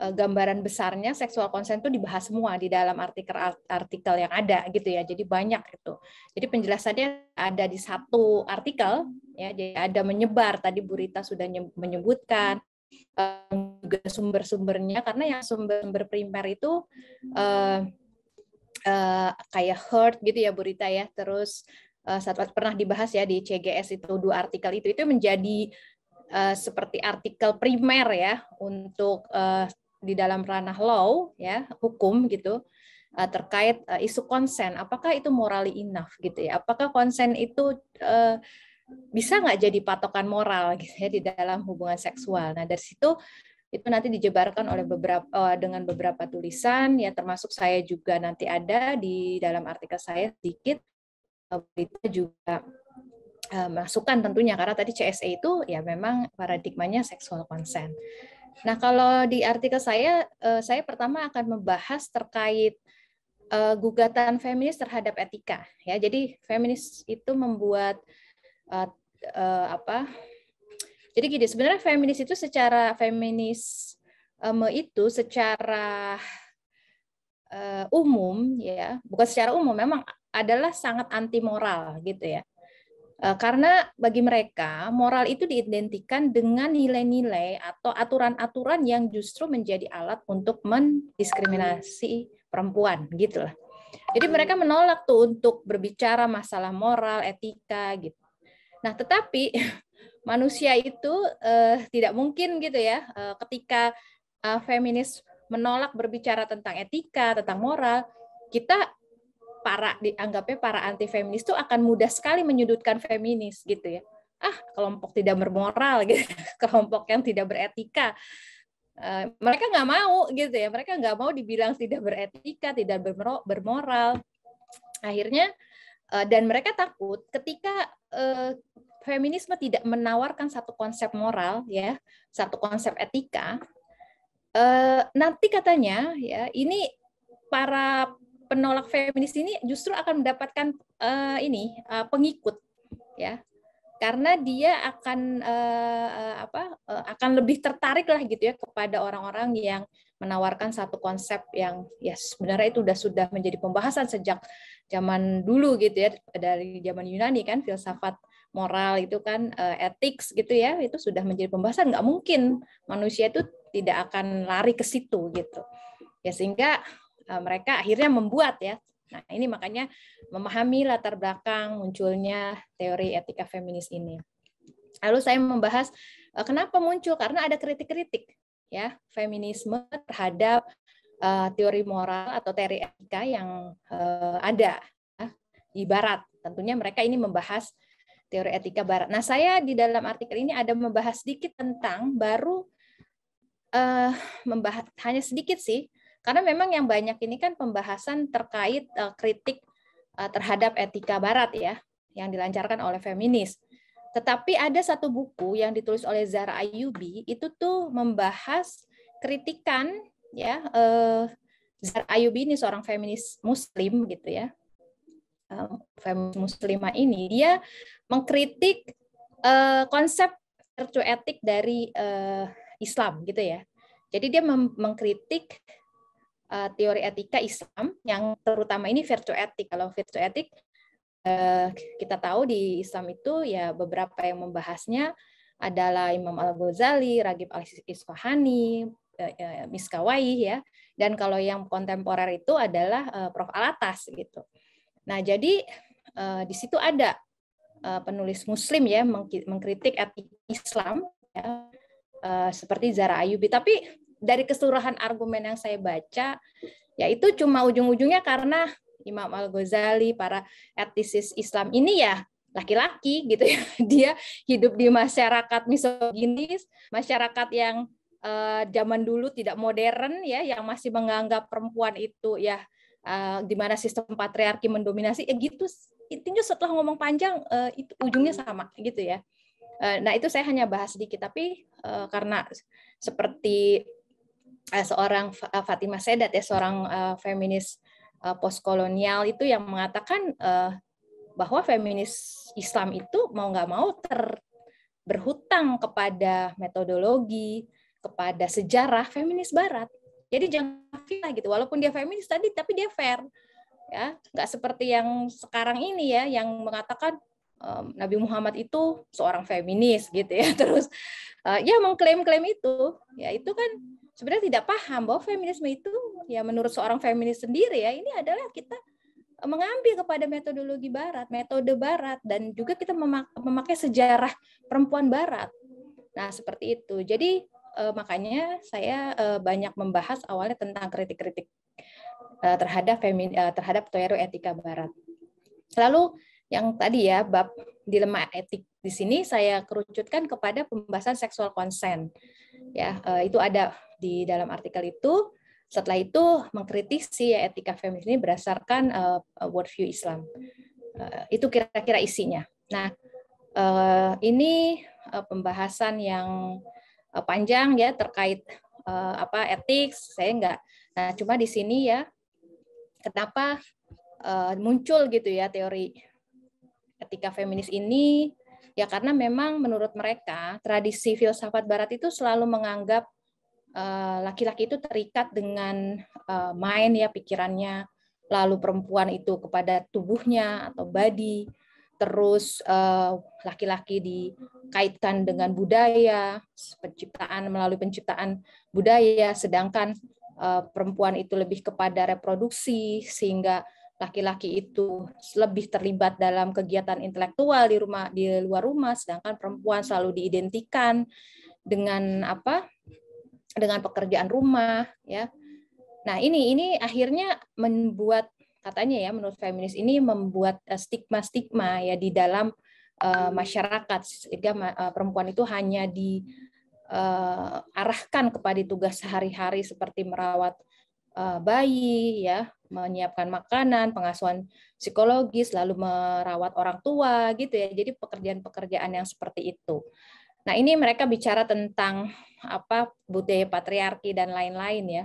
gambaran besarnya seksual konsen itu dibahas semua di dalam artikel-artikel yang ada gitu ya. Jadi banyak itu. Jadi penjelasannya ada di satu artikel ya. Jadi ada menyebar tadi Burita sudah menyebutkan um, juga sumber-sumbernya karena yang sumber-sumber primer itu uh, uh, kayak herd gitu ya berita ya terus uh, saat, saat pernah dibahas ya di CGS itu dua artikel itu itu menjadi uh, seperti artikel primer ya untuk uh, di dalam ranah law ya hukum gitu uh, terkait uh, isu konsen apakah itu morally enough gitu ya apakah konsen itu uh, bisa nggak jadi patokan moral gitu ya di dalam hubungan seksual. Nah dari situ itu nanti dijabarkan oleh beberapa eh, dengan beberapa tulisan ya termasuk saya juga nanti ada di dalam artikel saya sedikit kita eh, juga eh, masukan tentunya karena tadi CSA e itu ya memang paradigmanya seksual consent. Nah kalau di artikel saya saya pertama akan membahas terkait gugatan feminis terhadap etika ya jadi feminis itu membuat uh, uh, apa jadi gini sebenarnya feminis itu secara feminis um, itu secara uh, umum ya bukan secara umum memang adalah sangat anti moral gitu ya karena bagi mereka moral itu diidentikan dengan nilai-nilai atau aturan-aturan yang justru menjadi alat untuk mendiskriminasi perempuan gitu lah. Jadi mereka menolak tuh untuk berbicara masalah moral, etika gitu. Nah, tetapi manusia itu uh, tidak mungkin gitu ya uh, ketika uh, feminis menolak berbicara tentang etika, tentang moral, kita para dianggapnya para anti feminis itu akan mudah sekali menyudutkan feminis gitu ya. Ah, kelompok tidak bermoral gitu, kelompok yang tidak beretika. mereka nggak mau gitu ya, mereka nggak mau dibilang tidak beretika, tidak bermoral. Akhirnya Eh, dan mereka takut ketika uh, feminisme tidak menawarkan satu konsep moral ya, satu konsep etika, uh, nanti katanya ya ini para penolak feminis ini justru akan mendapatkan uh, ini uh, pengikut ya karena dia akan uh, apa uh, akan lebih tertarik lah gitu ya kepada orang-orang yang menawarkan satu konsep yang ya sebenarnya itu sudah sudah menjadi pembahasan sejak zaman dulu gitu ya dari zaman Yunani kan filsafat moral itu kan uh, etik gitu ya itu sudah menjadi pembahasan nggak mungkin manusia itu tidak akan lari ke situ gitu ya sehingga mereka akhirnya membuat ya Nah, ini makanya memahami latar belakang munculnya teori etika feminis ini. Lalu saya membahas eh, kenapa muncul karena ada kritik-kritik ya feminisme terhadap uh, teori moral atau teori etika yang uh, ada ya, di barat. Tentunya mereka ini membahas teori etika barat. Nah, saya di dalam artikel ini ada membahas sedikit tentang baru uh, membahas hanya sedikit sih karena memang yang banyak ini kan pembahasan terkait uh, kritik uh, terhadap etika barat ya, yang dilancarkan oleh feminis. Tetapi ada satu buku yang ditulis oleh Zara Ayubi itu tuh membahas kritikan ya uh, eh, Zara Ayubi ini seorang feminis muslim gitu ya. Feminis muslimah ini dia mengkritik uh, konsep virtue etik dari uh, Islam gitu ya. Jadi dia mengkritik uh, teori etika Islam yang terutama ini virtue etik. Kalau virtue etik uh, eh, kita tahu di Islam itu ya beberapa yang membahasnya adalah Imam Al-Ghazali, Ragib Al-Isfahani, uh, eh, Miskawai ya. Dan kalau yang kontemporer itu adalah Prof Alatas gitu. Nah, jadi di situ ada penulis muslim ya mengkritik etik Islam ya. seperti Zara Ayubi tapi dari keseluruhan argumen yang saya baca, yaitu cuma ujung-ujungnya karena Imam Al-Ghazali, para etisis Islam ini ya laki-laki gitu ya. Dia hidup di masyarakat misoginis, masyarakat yang uh, zaman dulu tidak modern ya, yang masih menganggap perempuan itu ya uh, di mana sistem patriarki mendominasi. Ya gitu intinya setelah ngomong panjang eh, itu ujungnya sama gitu ya. nah, itu saya hanya bahas sedikit tapi uh, karena seperti Eh, seorang Fatima eh, Fatimah Sedat ya seorang eh, feminis uh, postkolonial itu yang mengatakan bahwa feminis Islam itu mau nggak mau ter berhutang kepada metodologi kepada sejarah feminis Barat jadi jangan fitnah gitu walaupun dia feminis tadi tapi dia fair ya nggak seperti yang sekarang ini ya yang mengatakan Nabi Muhammad itu seorang feminis gitu ya terus ya mengklaim-klaim itu ya itu kan sebenarnya tidak paham bahwa feminisme itu ya menurut seorang feminis sendiri ya ini adalah kita eh, mengambil kepada metodologi barat, metode barat dan juga kita memakai sejarah perempuan barat. Nah, seperti itu. Jadi eh, makanya saya eh, banyak membahas awalnya tentang kritik-kritik terhadap terhadap teori etika barat. Lalu yang tadi ya bab dilema etik di sini saya kerucutkan kepada pembahasan seksual konsen. Ya, eh, itu ada di dalam artikel itu. Setelah itu mengkritisi ya, etika feminis ini berdasarkan uh, worldview Islam. Uh, itu kira-kira isinya. Nah, uh, ini uh, pembahasan yang uh, panjang ya terkait uh, apa etik. Saya enggak. Nah, cuma di sini ya kenapa uh, muncul gitu ya teori etika feminis ini Ya karena memang menurut mereka tradisi filsafat barat itu selalu menganggap eh, laki-laki itu terikat dengan eh, main ya pikirannya, lalu perempuan itu kepada tubuhnya atau body, terus eh, laki-laki dikaitkan dengan budaya, penciptaan melalui penciptaan budaya, sedangkan perempuan itu lebih kepada reproduksi sehingga laki-laki itu lebih terlibat dalam kegiatan intelektual di rumah di luar rumah sedangkan perempuan selalu diidentikan dengan apa dengan pekerjaan rumah ya nah ini ini akhirnya membuat katanya ya menurut feminis ini membuat eh, stigma-stigma ya di dalam uh, masyarakat sehingga uh, perempuan itu hanya di uh, arahkan kepada tugas sehari-hari seperti merawat uh, bayi ya menyiapkan makanan, pengasuhan psikologis, lalu merawat orang tua gitu ya. Jadi pekerjaan-pekerjaan yang seperti itu. Nah, ini mereka bicara tentang apa budaya patriarki dan lain-lain ya.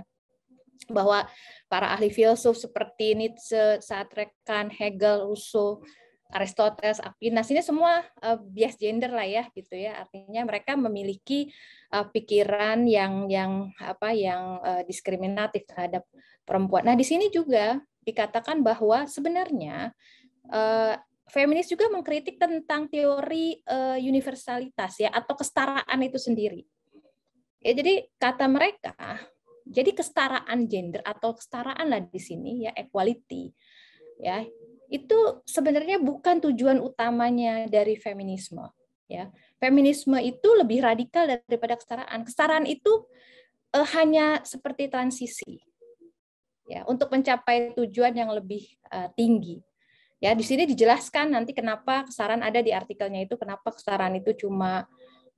Bahwa para ahli filsuf seperti Nietzsche, Sartre, Kant, Hegel, Rousseau, Aristoteles, Aquinas ini semua uh, bias gender lah ya gitu ya. Artinya mereka memiliki uh, pikiran yang yang apa yang uh, diskriminatif terhadap perempuan. Nah, di sini juga dikatakan bahwa sebenarnya uh, feminis juga mengkritik tentang teori uh, universalitas ya atau kesetaraan itu sendiri. Ya, jadi kata mereka, jadi kesetaraan gender atau kesetaraan lah di sini ya equality ya itu sebenarnya bukan tujuan utamanya dari feminisme ya feminisme itu lebih radikal daripada kesetaraan kesetaraan itu eh, hanya seperti transisi ya untuk mencapai tujuan yang lebih eh, tinggi ya di sini dijelaskan nanti kenapa kesetaraan ada di artikelnya itu kenapa kesetaraan itu cuma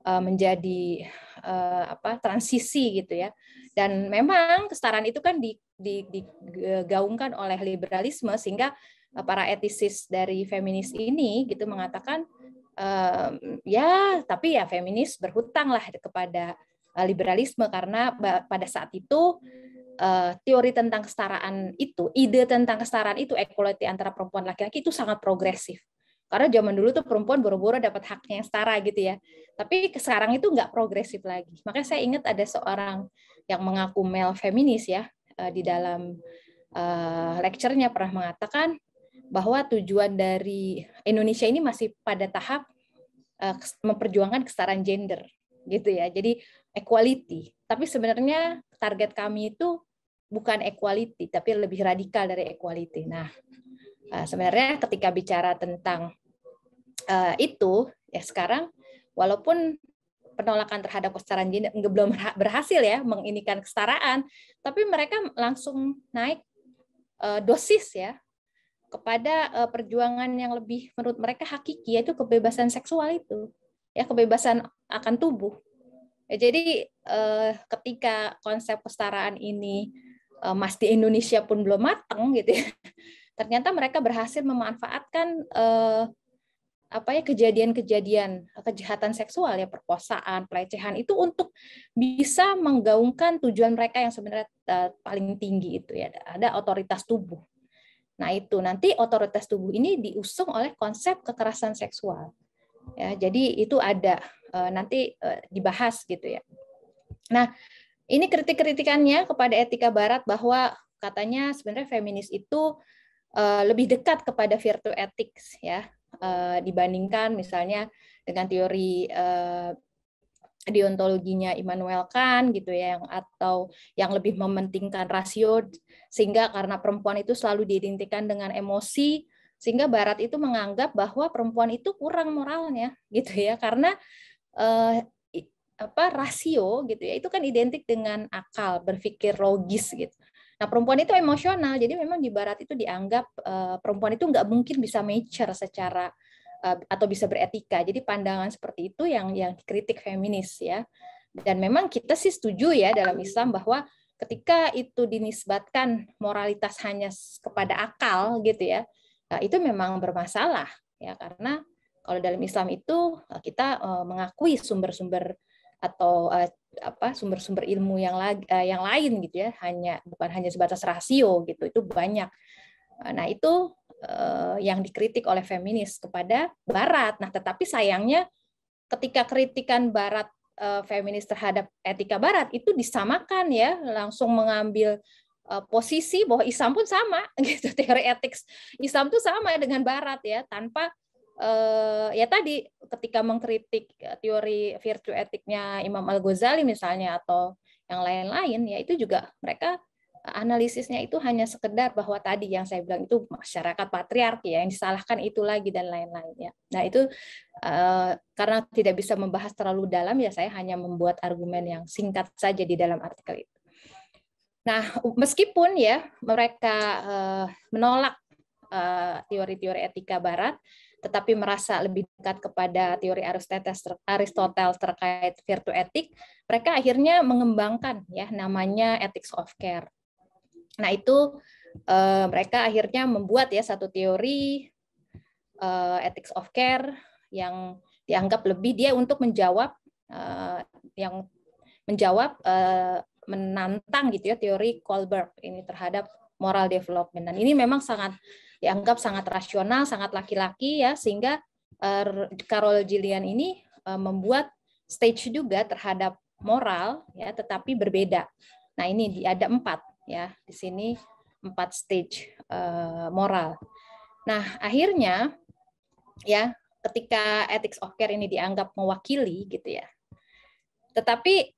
eh, menjadi eh, apa transisi gitu ya dan memang kesetaraan itu kan digaungkan eh, oleh liberalisme sehingga Eh, para etisis dari feminis ini gitu mengatakan um, ya tapi ya feminis berhutang lah kepada eh, liberalisme karena pada saat itu uh, teori tentang kesetaraan itu, ide tentang kesetaraan itu, equality antara perempuan laki-laki itu sangat progresif. Karena zaman dulu tuh perempuan boro-boro dapat haknya yang setara gitu ya. Tapi sekarang itu nggak progresif lagi. Makanya saya ingat ada seorang yang mengaku male feminis ya, di dalam uh, lecture-nya pernah mengatakan, bahwa tujuan dari Indonesia ini masih pada tahap uh, memperjuangkan kesetaraan gender gitu ya. Jadi equality. Tapi sebenarnya target kami itu bukan equality tapi lebih radikal dari equality. Nah, uh, sebenarnya ketika bicara tentang uh, itu ya sekarang walaupun penolakan terhadap kesetaraan gender belum berhasil ya menginikan kesetaraan, tapi mereka langsung naik dosis ya kepada uh, perjuangan yang lebih menurut mereka hakiki yaitu kebebasan seksual itu ya kebebasan akan tubuh ya, jadi uh, ketika konsep kesetaraan ini uh, mas di Indonesia pun belum matang gitu ya ternyata mereka berhasil memanfaatkan uh, apa ya kejadian-kejadian kejahatan seksual ya perkosaan pelecehan itu untuk bisa menggaungkan tujuan mereka yang sebenarnya paling tinggi itu ya ada otoritas tubuh Nah, itu nanti otoritas tubuh ini diusung oleh konsep kekerasan seksual. Ya, jadi itu ada eh, nanti eh, dibahas gitu ya. Nah, ini kritik-kritikannya kepada etika barat bahwa katanya sebenarnya feminis itu eh, lebih dekat kepada virtue ethics ya dibandingkan misalnya dengan teori deontologinya Immanuel Kant gitu ya yang atau yang lebih mementingkan rasio sehingga karena perempuan itu selalu diidentikan dengan emosi sehingga barat itu menganggap bahwa perempuan itu kurang moralnya gitu ya karena eh, apa rasio gitu ya itu kan identik dengan akal berpikir logis gitu Nah, perempuan itu emosional, jadi memang di Barat itu dianggap uh, perempuan itu nggak mungkin bisa mature secara Eh, atau bisa beretika. Jadi pandangan seperti itu yang yang dikritik feminis ya. Dan memang kita sih setuju ya dalam Islam bahwa ketika itu dinisbatkan moralitas hanya kepada akal gitu ya, eh, itu memang bermasalah ya karena kalau dalam Islam itu eh, kita mengakui sumber-sumber atau apa sumber-sumber ilmu yang lagi, yang lain gitu ya hanya bukan hanya sebatas rasio gitu itu banyak nah itu uh, yang dikritik oleh feminis kepada Barat. Nah, tetapi sayangnya ketika kritikan Barat uh, feminis terhadap etika Barat itu disamakan ya, langsung mengambil uh, posisi bahwa Islam pun sama gitu teori etik Islam itu sama dengan Barat ya, tanpa uh, ya tadi ketika mengkritik teori virtue etiknya Imam Al Ghazali misalnya atau yang lain-lain ya itu juga mereka analisisnya itu hanya sekedar bahwa tadi yang saya bilang itu masyarakat patriarki ya, yang disalahkan itu lagi dan lain-lain ya. Nah itu eh, karena tidak bisa membahas terlalu dalam ya saya hanya membuat argumen yang singkat saja di dalam artikel itu. Nah meskipun ya mereka eh, menolak eh, teori-teori etika Barat, tetapi merasa lebih dekat kepada teori Aristoteles, terkait virtue etik, mereka akhirnya mengembangkan ya namanya ethics of care. Nah itu uh, mereka akhirnya membuat ya satu teori uh, ethics of care yang dianggap lebih dia untuk menjawab uh, yang menjawab uh, menantang gitu ya teori Kohlberg ini terhadap moral development dan ini memang sangat dianggap sangat rasional sangat laki-laki ya sehingga Carol Gillian ini membuat stage juga terhadap moral ya tetapi berbeda nah ini ada empat ya di sini empat stage uh, moral. Nah akhirnya ya ketika ethics of care ini dianggap mewakili gitu ya, tetapi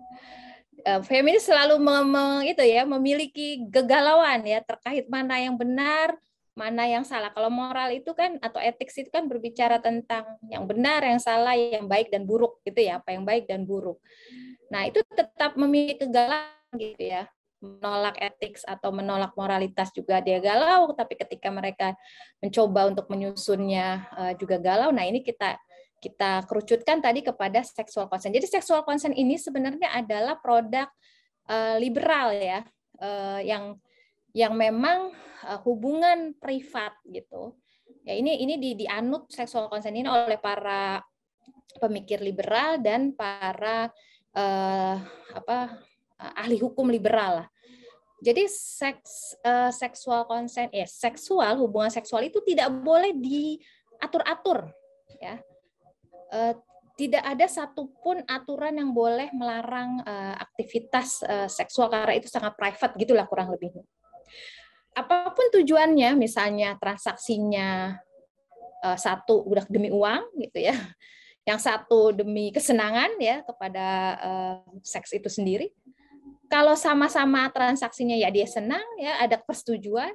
eh, feminis selalu mem, itu ya memiliki kegalauan ya terkait mana yang benar mana yang salah kalau moral itu kan atau ethics itu kan berbicara tentang yang benar yang salah yang baik dan buruk gitu ya apa yang baik dan buruk nah itu tetap memiliki kegalauan gitu ya menolak etik atau menolak moralitas juga dia galau, tapi ketika mereka mencoba untuk menyusunnya eh, juga galau. Nah, ini kita kita kerucutkan tadi kepada seksual konsen. Jadi seksual konsen ini sebenarnya adalah produk eh, liberal ya, eh, yang yang memang hubungan privat gitu. Ya ini ini di, dianut seksual konsen ini oleh para pemikir liberal dan para eh, apa ahli hukum liberal lah. Jadi seks uh, seksual konsen ya eh, seksual hubungan seksual itu tidak boleh diatur-atur ya. Uh, tidak ada satupun aturan yang boleh melarang uh, aktivitas uh, seksual karena itu sangat private gitulah kurang lebihnya. Apapun tujuannya, misalnya transaksinya uh, satu udah demi uang gitu ya, yang satu demi kesenangan ya kepada uh, seks itu sendiri, kalau sama-sama transaksinya ya dia senang ya ada persetujuan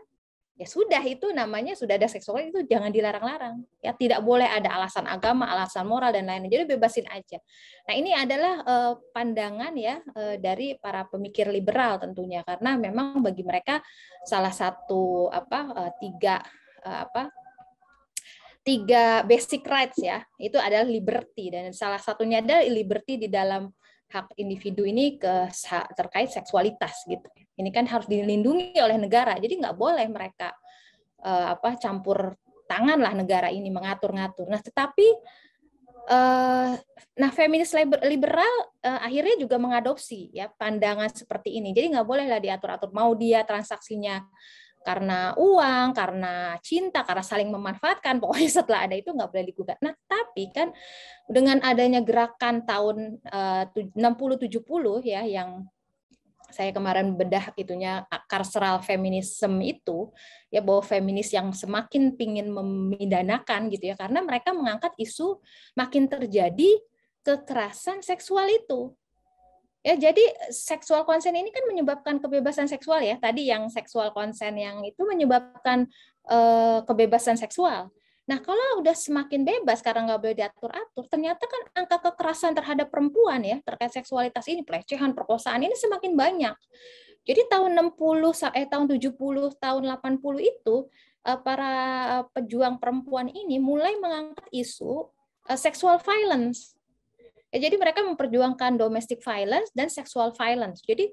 ya sudah itu namanya sudah ada seksual itu jangan dilarang-larang ya tidak boleh ada alasan agama alasan moral dan lain-lain jadi bebasin aja nah ini adalah uh, pandangan ya uh, dari para pemikir liberal tentunya karena memang bagi mereka salah satu apa uh, tiga apa tiga basic rights ya itu adalah liberty dan salah satunya adalah liberty di dalam hak individu ini ke terkait seksualitas gitu. Ini kan harus dilindungi oleh negara. Jadi nggak boleh mereka uh, apa campur tangan lah negara ini mengatur-ngatur. Nah, tetapi uh, nah feminis liberal uh, akhirnya juga mengadopsi ya pandangan seperti ini. Jadi nggak bolehlah diatur-atur. Mau dia transaksinya karena uang, karena cinta, karena saling memanfaatkan. Pokoknya setelah ada itu nggak boleh digugat. Nah, tapi kan dengan adanya gerakan tahun eh, uh, 60-70 ya yang saya kemarin bedah itunya karseral ah, feminisme itu ya bahwa feminis yang semakin pingin memidanakan gitu ya karena mereka mengangkat isu makin terjadi kekerasan seksual itu Ya, jadi eh, seksual konsen ini kan menyebabkan kebebasan seksual ya. Tadi yang seksual konsen yang itu menyebabkan eh, kebebasan seksual. Nah, kalau udah semakin bebas sekarang nggak boleh diatur-atur, ternyata kan angka kekerasan terhadap perempuan ya, terkait seksualitas ini, pelecehan, perkosaan ini semakin banyak. Jadi tahun 60 eh tahun 70, tahun 80 itu eh, para eh, pejuang perempuan ini mulai mengangkat isu seksual violence Ya, jadi mereka memperjuangkan domestic violence dan sexual violence. Jadi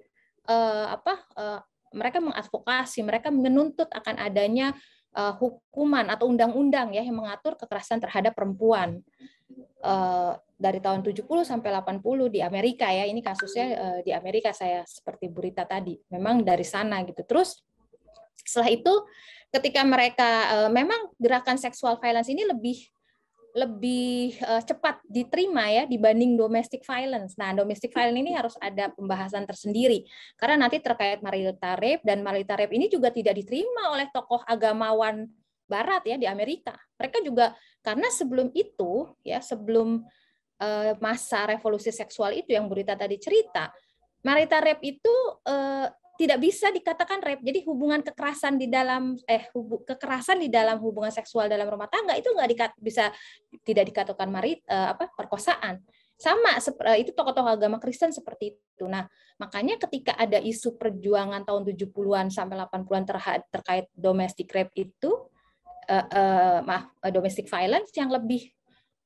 uh, apa uh, mereka mengadvokasi, mereka menuntut akan adanya uh, hukuman atau undang-undang ya yang mengatur kekerasan terhadap perempuan. uh, dari tahun 70 sampai 80 di Amerika ya. Ini kasusnya uh, di Amerika saya seperti berita tadi. Memang dari sana gitu. Terus setelah itu ketika mereka uh, memang gerakan seksual violence ini lebih lebih uh, cepat diterima ya dibanding domestic violence. Nah, domestic violence ini harus ada pembahasan tersendiri karena nanti terkait marital rape dan marital rape ini juga tidak diterima oleh tokoh agamawan barat ya di Amerika. Mereka juga karena sebelum itu ya sebelum uh, masa revolusi seksual itu yang berita tadi cerita, marital rape itu uh, tidak bisa dikatakan rape. Jadi hubungan kekerasan di dalam eh hubu, kekerasan di dalam hubungan seksual dalam rumah tangga itu enggak dikat, bisa tidak dikatakan marit eh, apa perkosaan. Sama eh, itu tokoh-tokoh agama Kristen seperti itu. Nah, makanya ketika ada isu perjuangan tahun 70-an sampai 80-an terhad terkait domestic rape itu eh, eh, maaf eh, domestic violence yang lebih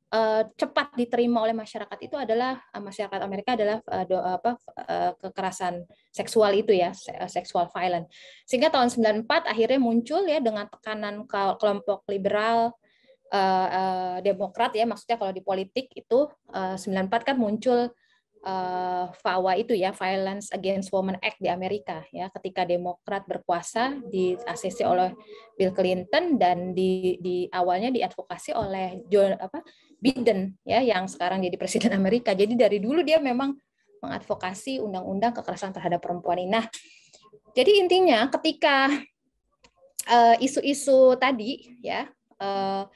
Eh, cepat diterima oleh masyarakat itu adalah eh, masyarakat Amerika adalah eh, apa kekerasan seksual itu ya seksual violent sehingga tahun 94 akhirnya muncul ya dengan tekanan kelompok liberal demokrat ya maksudnya kalau di politik itu 94 kan muncul FAWA itu ya Violence Against Women Act di Amerika ya ketika Demokrat berkuasa di diasesi oleh Bill Clinton dan di, di awalnya diadvokasi oleh John apa Biden ya yang sekarang jadi presiden Amerika. Jadi dari dulu dia memang mengadvokasi undang-undang kekerasan terhadap perempuan Nah, jadi intinya ketika eh, isu-isu uh, tadi ya uh,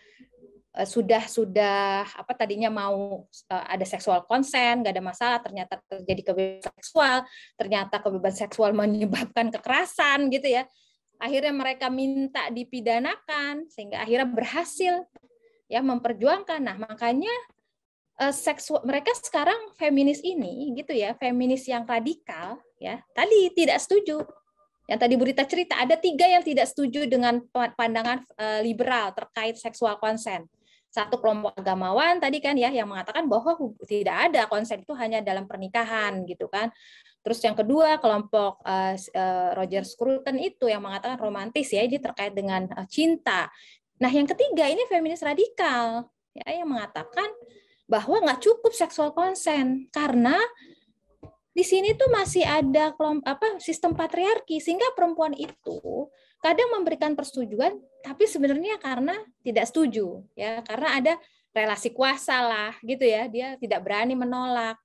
sudah sudah apa tadinya mau uh, ada seksual konsen nggak ada masalah ternyata terjadi kebebasan seksual ternyata kebebasan seksual menyebabkan kekerasan gitu ya akhirnya mereka minta dipidanakan sehingga akhirnya berhasil ya memperjuangkan. Nah, makanya eh, seksual mereka sekarang feminis ini gitu ya feminis yang radikal ya tadi tidak setuju yang tadi berita cerita ada tiga yang tidak setuju dengan pandangan eh, liberal terkait seksual konsen satu kelompok agamawan tadi kan ya yang mengatakan bahwa tidak ada konsen itu hanya dalam pernikahan gitu kan terus yang kedua kelompok eh, Roger Scruton itu yang mengatakan romantis ya ini terkait dengan cinta Nah, yang ketiga ini feminis radikal ya yang mengatakan bahwa nggak cukup seksual konsen karena di sini tuh masih ada kelompok apa sistem patriarki sehingga perempuan itu kadang memberikan persetujuan tapi sebenarnya karena tidak setuju ya karena ada relasi kuasa lah gitu ya dia tidak berani menolak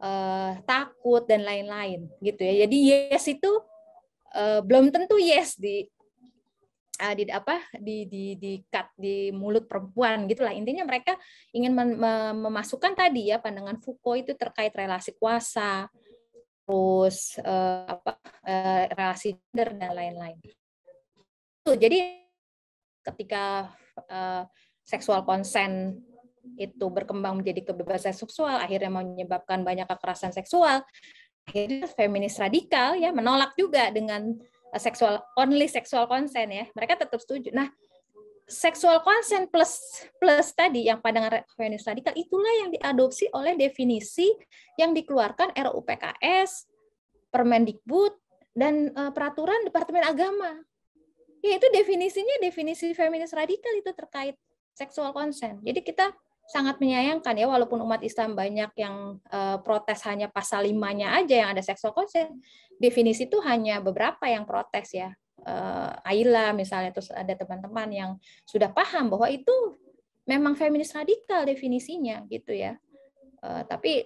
eh, takut dan lain-lain gitu ya jadi yes itu eh, belum tentu yes di uh, di apa di di di cut di mulut perempuan gitulah intinya mereka ingin memasukkan tadi ya pandangan Foucault itu terkait relasi kuasa terus uh, apa uh, relasi gender dan lain-lain. Tuh, jadi ketika uh, seksual konsen itu berkembang menjadi kebebasan seksual, akhirnya menyebabkan banyak kekerasan seksual. Akhirnya feminis radikal ya menolak juga dengan seksual only seksual konsen ya mereka tetap setuju nah seksual konsen plus plus tadi yang pandangan feminis radikal itulah yang diadopsi oleh definisi yang dikeluarkan RUPKS Permendikbud dan eh, peraturan Departemen Agama yaitu definisinya definisi feminis radikal itu terkait seksual konsen jadi kita sangat menyayangkan ya walaupun umat Islam banyak yang uh, protes hanya pasal limanya aja yang ada seksual konsep definisi itu hanya beberapa yang protes ya uh, Aila misalnya terus ada teman-teman yang sudah paham bahwa itu memang feminis radikal definisinya gitu ya uh, tapi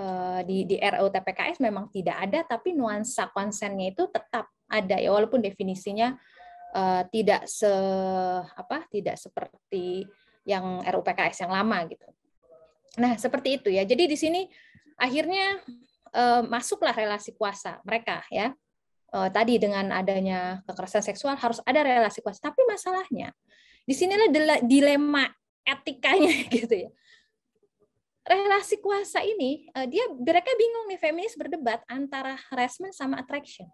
uh, di di memang tidak ada tapi nuansa konsennya itu tetap ada ya walaupun definisinya uh, tidak se apa tidak seperti yang RUPKS yang lama gitu. Nah, seperti itu ya. Jadi di sini akhirnya eh, masuklah relasi kuasa mereka ya. Eh, tadi dengan adanya kekerasan seksual harus ada relasi kuasa. Tapi masalahnya di sinilah dilema etikanya gitu ya relasi kuasa ini uh, dia mereka bingung nih feminis berdebat antara harassment sama attraction.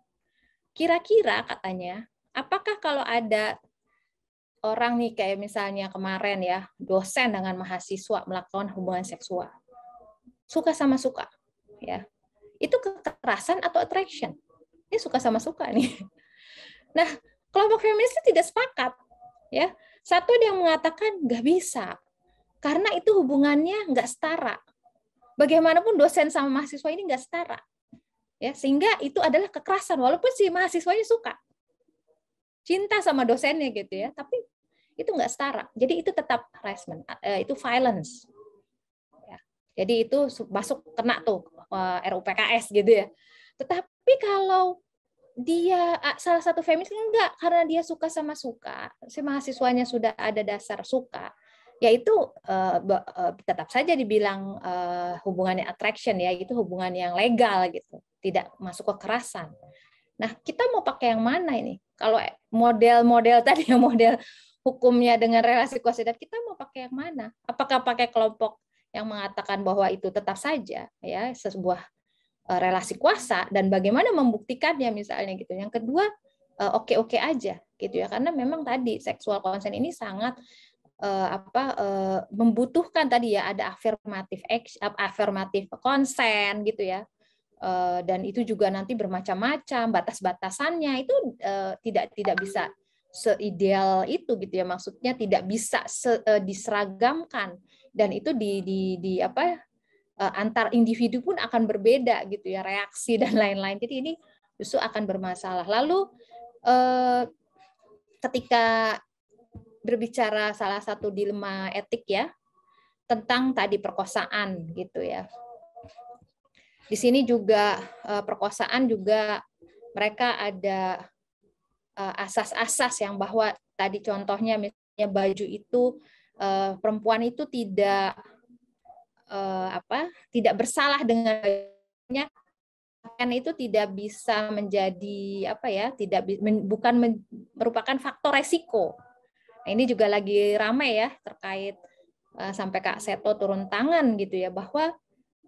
Kira-kira katanya, apakah kalau ada orang nih kayak misalnya kemarin ya, dosen dengan mahasiswa melakukan hubungan seksual. Suka sama suka, ya. Itu kekerasan atau attraction? Ini suka sama suka nih. Nah, kelompok feminis tidak sepakat, ya. Satu ada yang mengatakan nggak bisa, karena itu hubungannya nggak setara. Bagaimanapun dosen sama mahasiswa ini nggak setara, ya sehingga itu adalah kekerasan walaupun si mahasiswanya suka cinta sama dosennya gitu ya tapi itu nggak setara. Jadi itu tetap harassment, eh, itu violence. Ya. Jadi itu masuk kena tuh eh, RUPKS gitu ya. Tetapi kalau dia salah satu feminis enggak karena dia suka sama suka, si mahasiswanya sudah ada dasar suka, yaitu uh, eh, tetap saja dibilang hubungannya attraction ya itu hubungan yang legal gitu tidak masuk kekerasan nah kita mau pakai yang mana ini kalau model-model tadi yang model hukumnya dengan relasi kuasa kita mau pakai yang mana? Apakah pakai kelompok yang mengatakan bahwa itu tetap saja ya sebuah eh, relasi kuasa dan bagaimana membuktikannya misalnya gitu. Yang kedua eh, oke-oke aja gitu ya karena memang tadi seksual konsen ini sangat uh, apa uh, membutuhkan tadi ya ada afirmatif afirmatif konsen gitu ya uh, dan itu juga nanti bermacam-macam batas-batasannya itu uh, tidak tidak bisa seideal itu gitu ya maksudnya tidak bisa se, uh, diseragamkan dan itu di di di apa uh, antar individu pun akan berbeda gitu ya reaksi dan lain-lain jadi ini justru akan bermasalah lalu uh, ketika berbicara salah satu dilema etik ya tentang tadi perkosaan gitu ya di sini juga perkosaan juga mereka ada Eh, asas-asas yang bahwa tadi contohnya misalnya baju itu eh, perempuan itu tidak eh, apa tidak bersalah dengan bajunya pakaian itu tidak bisa menjadi apa ya tidak bukan merupakan faktor resiko nah, ini juga lagi ramai ya terkait sampai Kak Seto turun tangan gitu ya bahwa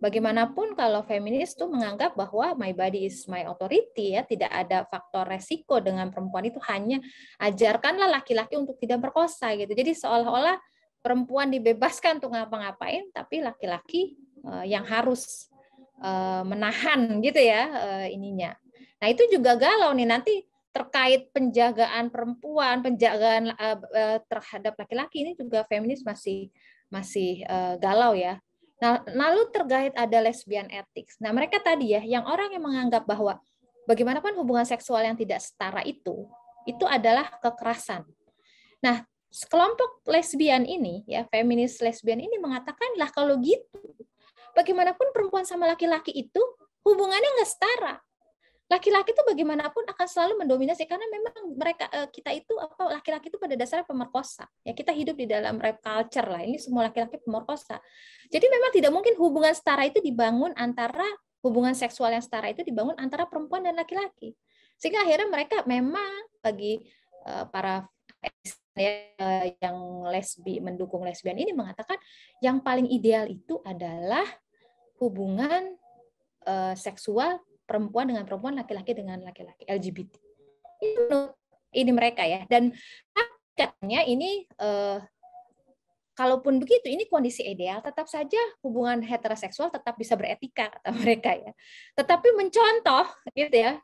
bagaimanapun kalau feminis tuh menganggap bahwa my body is my authority ya tidak ada faktor resiko dengan perempuan itu hanya ajarkanlah laki-laki untuk tidak berkosa gitu jadi seolah-olah perempuan dibebaskan untuk ngapa-ngapain tapi laki-laki eh, yang harus eh, menahan gitu ya eh, ininya nah itu juga galau nih nanti terkait penjagaan perempuan, penjagaan terhadap laki-laki ini juga feminis masih masih galau ya Nah, lalu terkait ada lesbian ethics. Nah, mereka tadi ya, yang orang yang menganggap bahwa bagaimanapun hubungan seksual yang tidak setara itu, itu adalah kekerasan. Nah, kelompok lesbian ini, ya feminis lesbian ini mengatakan lah kalau gitu, bagaimanapun perempuan sama laki-laki itu hubungannya nggak setara laki-laki itu bagaimanapun akan selalu mendominasi karena memang mereka eh, kita itu apa laki-laki itu pada dasarnya pemerkosa. Ya kita hidup di dalam rape culture lah. Ini semua laki-laki pemerkosa. Jadi memang tidak mungkin hubungan setara itu dibangun antara hubungan seksual yang setara itu dibangun antara perempuan dan laki-laki. Sehingga akhirnya mereka memang bagi eh, para ya, yang lesbi mendukung lesbian ini mengatakan yang paling ideal itu adalah hubungan eh, seksual perempuan dengan perempuan, laki-laki dengan laki-laki LGBT. Ini, ini mereka ya. Dan katanya ini eh, kalaupun begitu ini kondisi ideal tetap saja hubungan heteroseksual tetap bisa beretika kata mereka ya. Tetapi mencontoh gitu ya.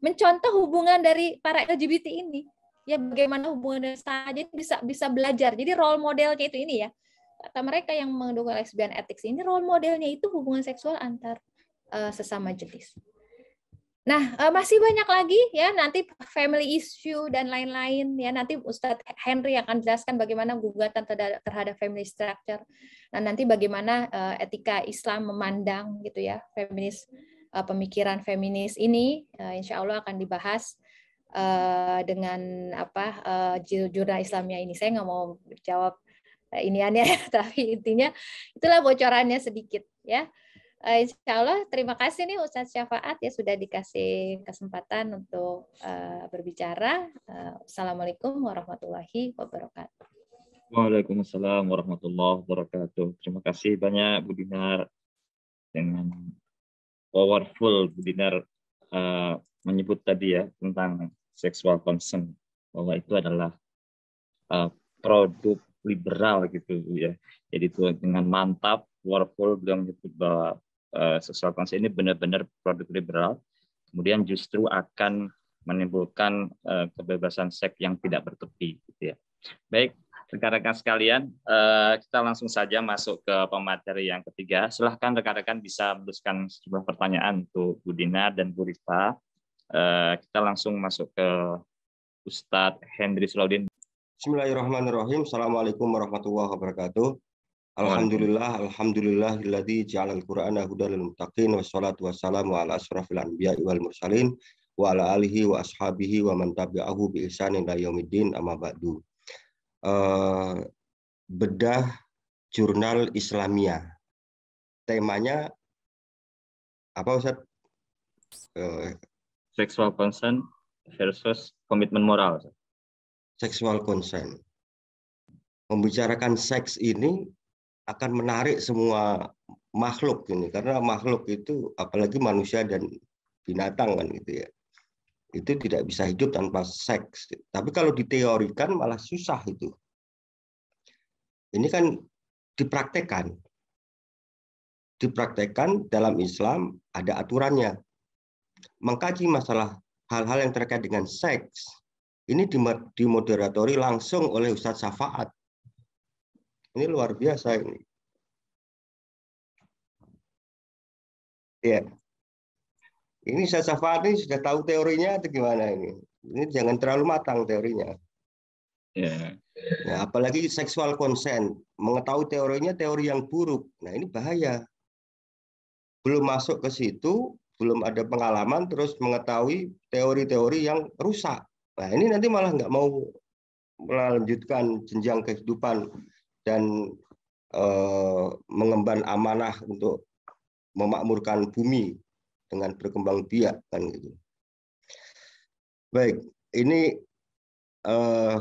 Mencontoh hubungan dari para LGBT ini ya bagaimana hubungan saja bisa bisa belajar. Jadi role modelnya itu ini ya. Kata mereka yang mendukung lesbian ethics ini role modelnya itu hubungan seksual antar uh, sesama jenis. Nah, uh, masih banyak lagi ya nanti family issue dan lain-lain ya nanti Ustadz Henry akan jelaskan bagaimana gugatan terhadap family structure. Nah, nanti bagaimana uh, etika Islam memandang gitu ya feminis uh, pemikiran feminis ini uh, insya Allah akan dibahas uh, dengan apa uh, jurnal Islamnya ini. Saya nggak mau jawab iniannya tapi intinya itulah bocorannya sedikit ya uh, insya Allah terima kasih nih Ustadz Syafaat ya sudah dikasih kesempatan untuk uh, berbicara. Uh, Assalamualaikum warahmatullahi wabarakatuh. Waalaikumsalam warahmatullahi wabarakatuh. Terima kasih banyak Bu Dinar dengan powerful Bu Dinar uh, menyebut tadi ya tentang seksual concern bahwa itu adalah uh, produk liberal gitu ya. Jadi itu dengan mantap powerful beliau menyebut bahwa Eh, sosial konsen ini benar-benar produk liberal, kemudian justru akan menimbulkan eh, kebebasan seks yang tidak bertepi. Gitu ya. Baik, rekan-rekan sekalian, eh, kita langsung saja masuk ke pemateri yang ketiga. Silahkan rekan-rekan bisa menuliskan sebuah pertanyaan untuk Bu Dinar dan Bu Rita. Kita langsung masuk ke Ustadz Hendri Sulaudin. Bismillahirrahmanirrahim. Assalamualaikum warahmatullahi wabarakatuh. Alhamdulillah, alhamdulillah alladzi ja'ala al-Qur'ana hudal lil muttaqin wassalatu wassalamu ala asrafil anbiya'i wal mursalin wa ala alihi wa ashabihi wa man tabi'ahu bi ihsanin ila yaumiddin amma ba'du. Uh, bedah jurnal Islamia. Temanya apa Ustaz? Uh, eh, sexual consent versus komitmen moral. Sexual consent. Membicarakan seks ini akan menarik semua makhluk ini karena makhluk itu apalagi manusia dan binatang kan gitu ya itu tidak bisa hidup tanpa seks tapi kalau diteorikan malah susah itu ini kan dipraktekkan dipraktekkan dalam Islam ada aturannya mengkaji masalah hal-hal yang terkait dengan seks ini dimoderatori langsung oleh Ustadz Safaat. Ini luar biasa ini. Ya. Ini Safar ini sudah tahu teorinya atau gimana ini? Ini jangan terlalu matang teorinya. Ya. Nah, apalagi seksual konsen. Mengetahui teorinya teori yang buruk. Nah ini bahaya. Belum masuk ke situ, belum ada pengalaman, terus mengetahui teori-teori yang rusak. Nah ini nanti malah nggak mau melanjutkan jenjang kehidupan dan eh, mengemban amanah untuk memakmurkan bumi dengan berkembang biak kan gitu. Baik, ini eh,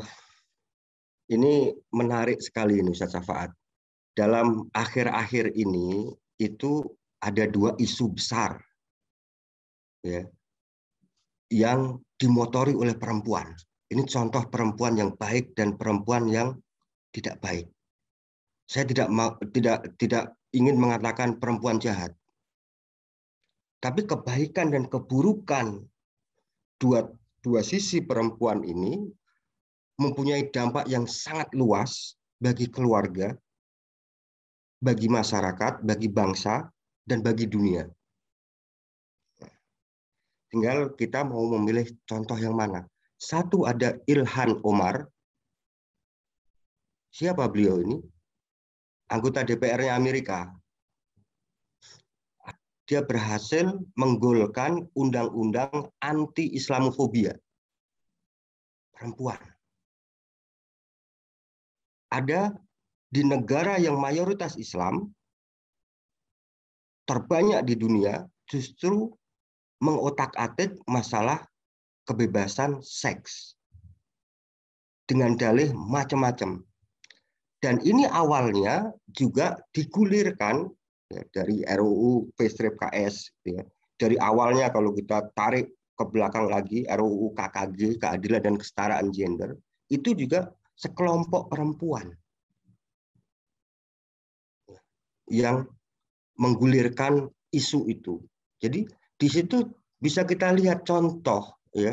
ini menarik sekali ini Ustaz Safaat. Dalam akhir-akhir ini itu ada dua isu besar ya yang dimotori oleh perempuan. Ini contoh perempuan yang baik dan perempuan yang tidak baik. Saya tidak mau, tidak tidak ingin mengatakan perempuan jahat. Tapi kebaikan dan keburukan dua dua sisi perempuan ini mempunyai dampak yang sangat luas bagi keluarga, bagi masyarakat, bagi bangsa, dan bagi dunia. Tinggal kita mau memilih contoh yang mana. Satu ada Ilhan Omar. Siapa beliau ini? anggota DPR-nya Amerika. Dia berhasil menggolkan undang-undang anti Islamofobia perempuan. Ada di negara yang mayoritas Islam terbanyak di dunia justru mengotak-atik masalah kebebasan seks dengan dalih macam-macam dan ini awalnya juga digulirkan ya, dari RUU P-KS. Ya. Dari awalnya kalau kita tarik ke belakang lagi RUU KKG, Keadilan dan Kesetaraan Gender, itu juga sekelompok perempuan yang menggulirkan isu itu. Jadi di situ bisa kita lihat contoh ya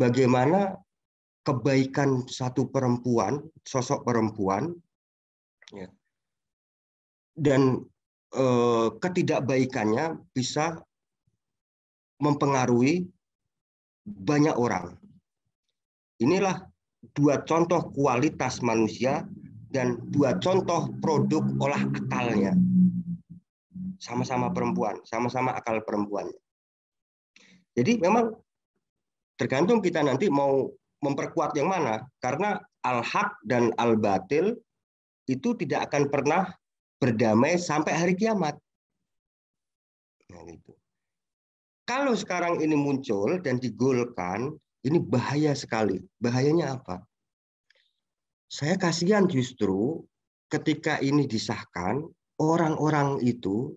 bagaimana kebaikan satu perempuan, sosok perempuan, ya. dan e, ketidakbaikannya bisa mempengaruhi banyak orang. Inilah dua contoh kualitas manusia dan dua contoh produk olah akalnya. Sama-sama perempuan, sama-sama akal perempuan Jadi memang tergantung kita nanti mau memperkuat yang mana? Karena al-haq dan al-batil itu tidak akan pernah berdamai sampai hari kiamat. Nah, gitu. Kalau sekarang ini muncul dan digolkan, ini bahaya sekali. Bahayanya apa? Saya kasihan justru ketika ini disahkan, orang-orang itu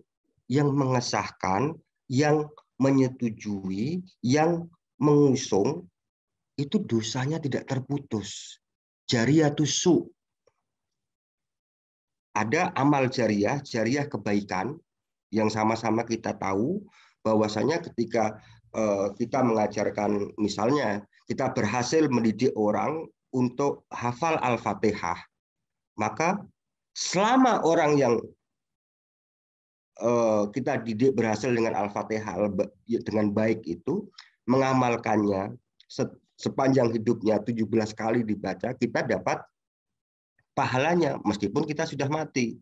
yang mengesahkan, yang menyetujui, yang mengusung itu dosanya tidak terputus. Jariah su. Ada amal jariah, jariah kebaikan yang sama-sama kita tahu bahwasanya ketika eh, kita mengajarkan misalnya kita berhasil mendidik orang untuk hafal Al-Fatihah, maka selama orang yang eh, kita didik berhasil dengan Al-Fatihah dengan baik itu mengamalkannya sepanjang hidupnya 17 kali dibaca, kita dapat pahalanya meskipun kita sudah mati.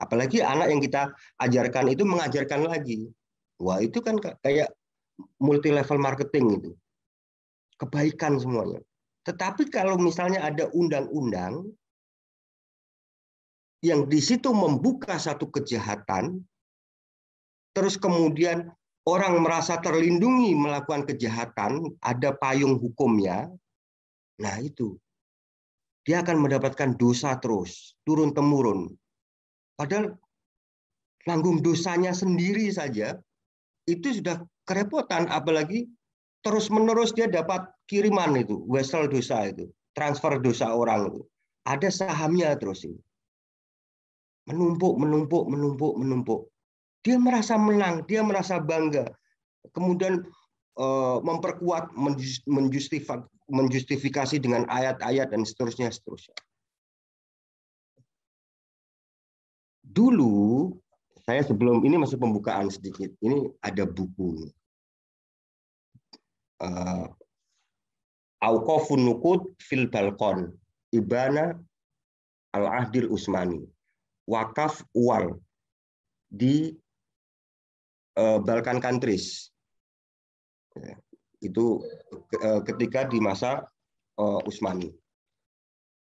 Apalagi anak yang kita ajarkan itu mengajarkan lagi. Wah, itu kan kayak multi level marketing itu. Kebaikan semuanya. Tetapi kalau misalnya ada undang-undang yang di situ membuka satu kejahatan terus kemudian orang merasa terlindungi melakukan kejahatan, ada payung hukumnya, nah itu dia akan mendapatkan dosa terus, turun temurun. Padahal tanggung dosanya sendiri saja itu sudah kerepotan, apalagi terus menerus dia dapat kiriman itu, wesel dosa itu, transfer dosa orang itu. Ada sahamnya terus ini. Menumpuk, menumpuk, menumpuk, menumpuk. Dia merasa menang, dia merasa bangga. Kemudian eh, memperkuat, menjustifikasi dengan ayat-ayat dan seterusnya, seterusnya. Dulu saya sebelum ini masih pembukaan sedikit. Ini ada buku eh, Aukofun Nukut fil Balkon Ibana Al Ahdil Usmani wakaf uang di Eh, Balkan countries. Ya, itu eh, ketika di masa eh, Utsmani.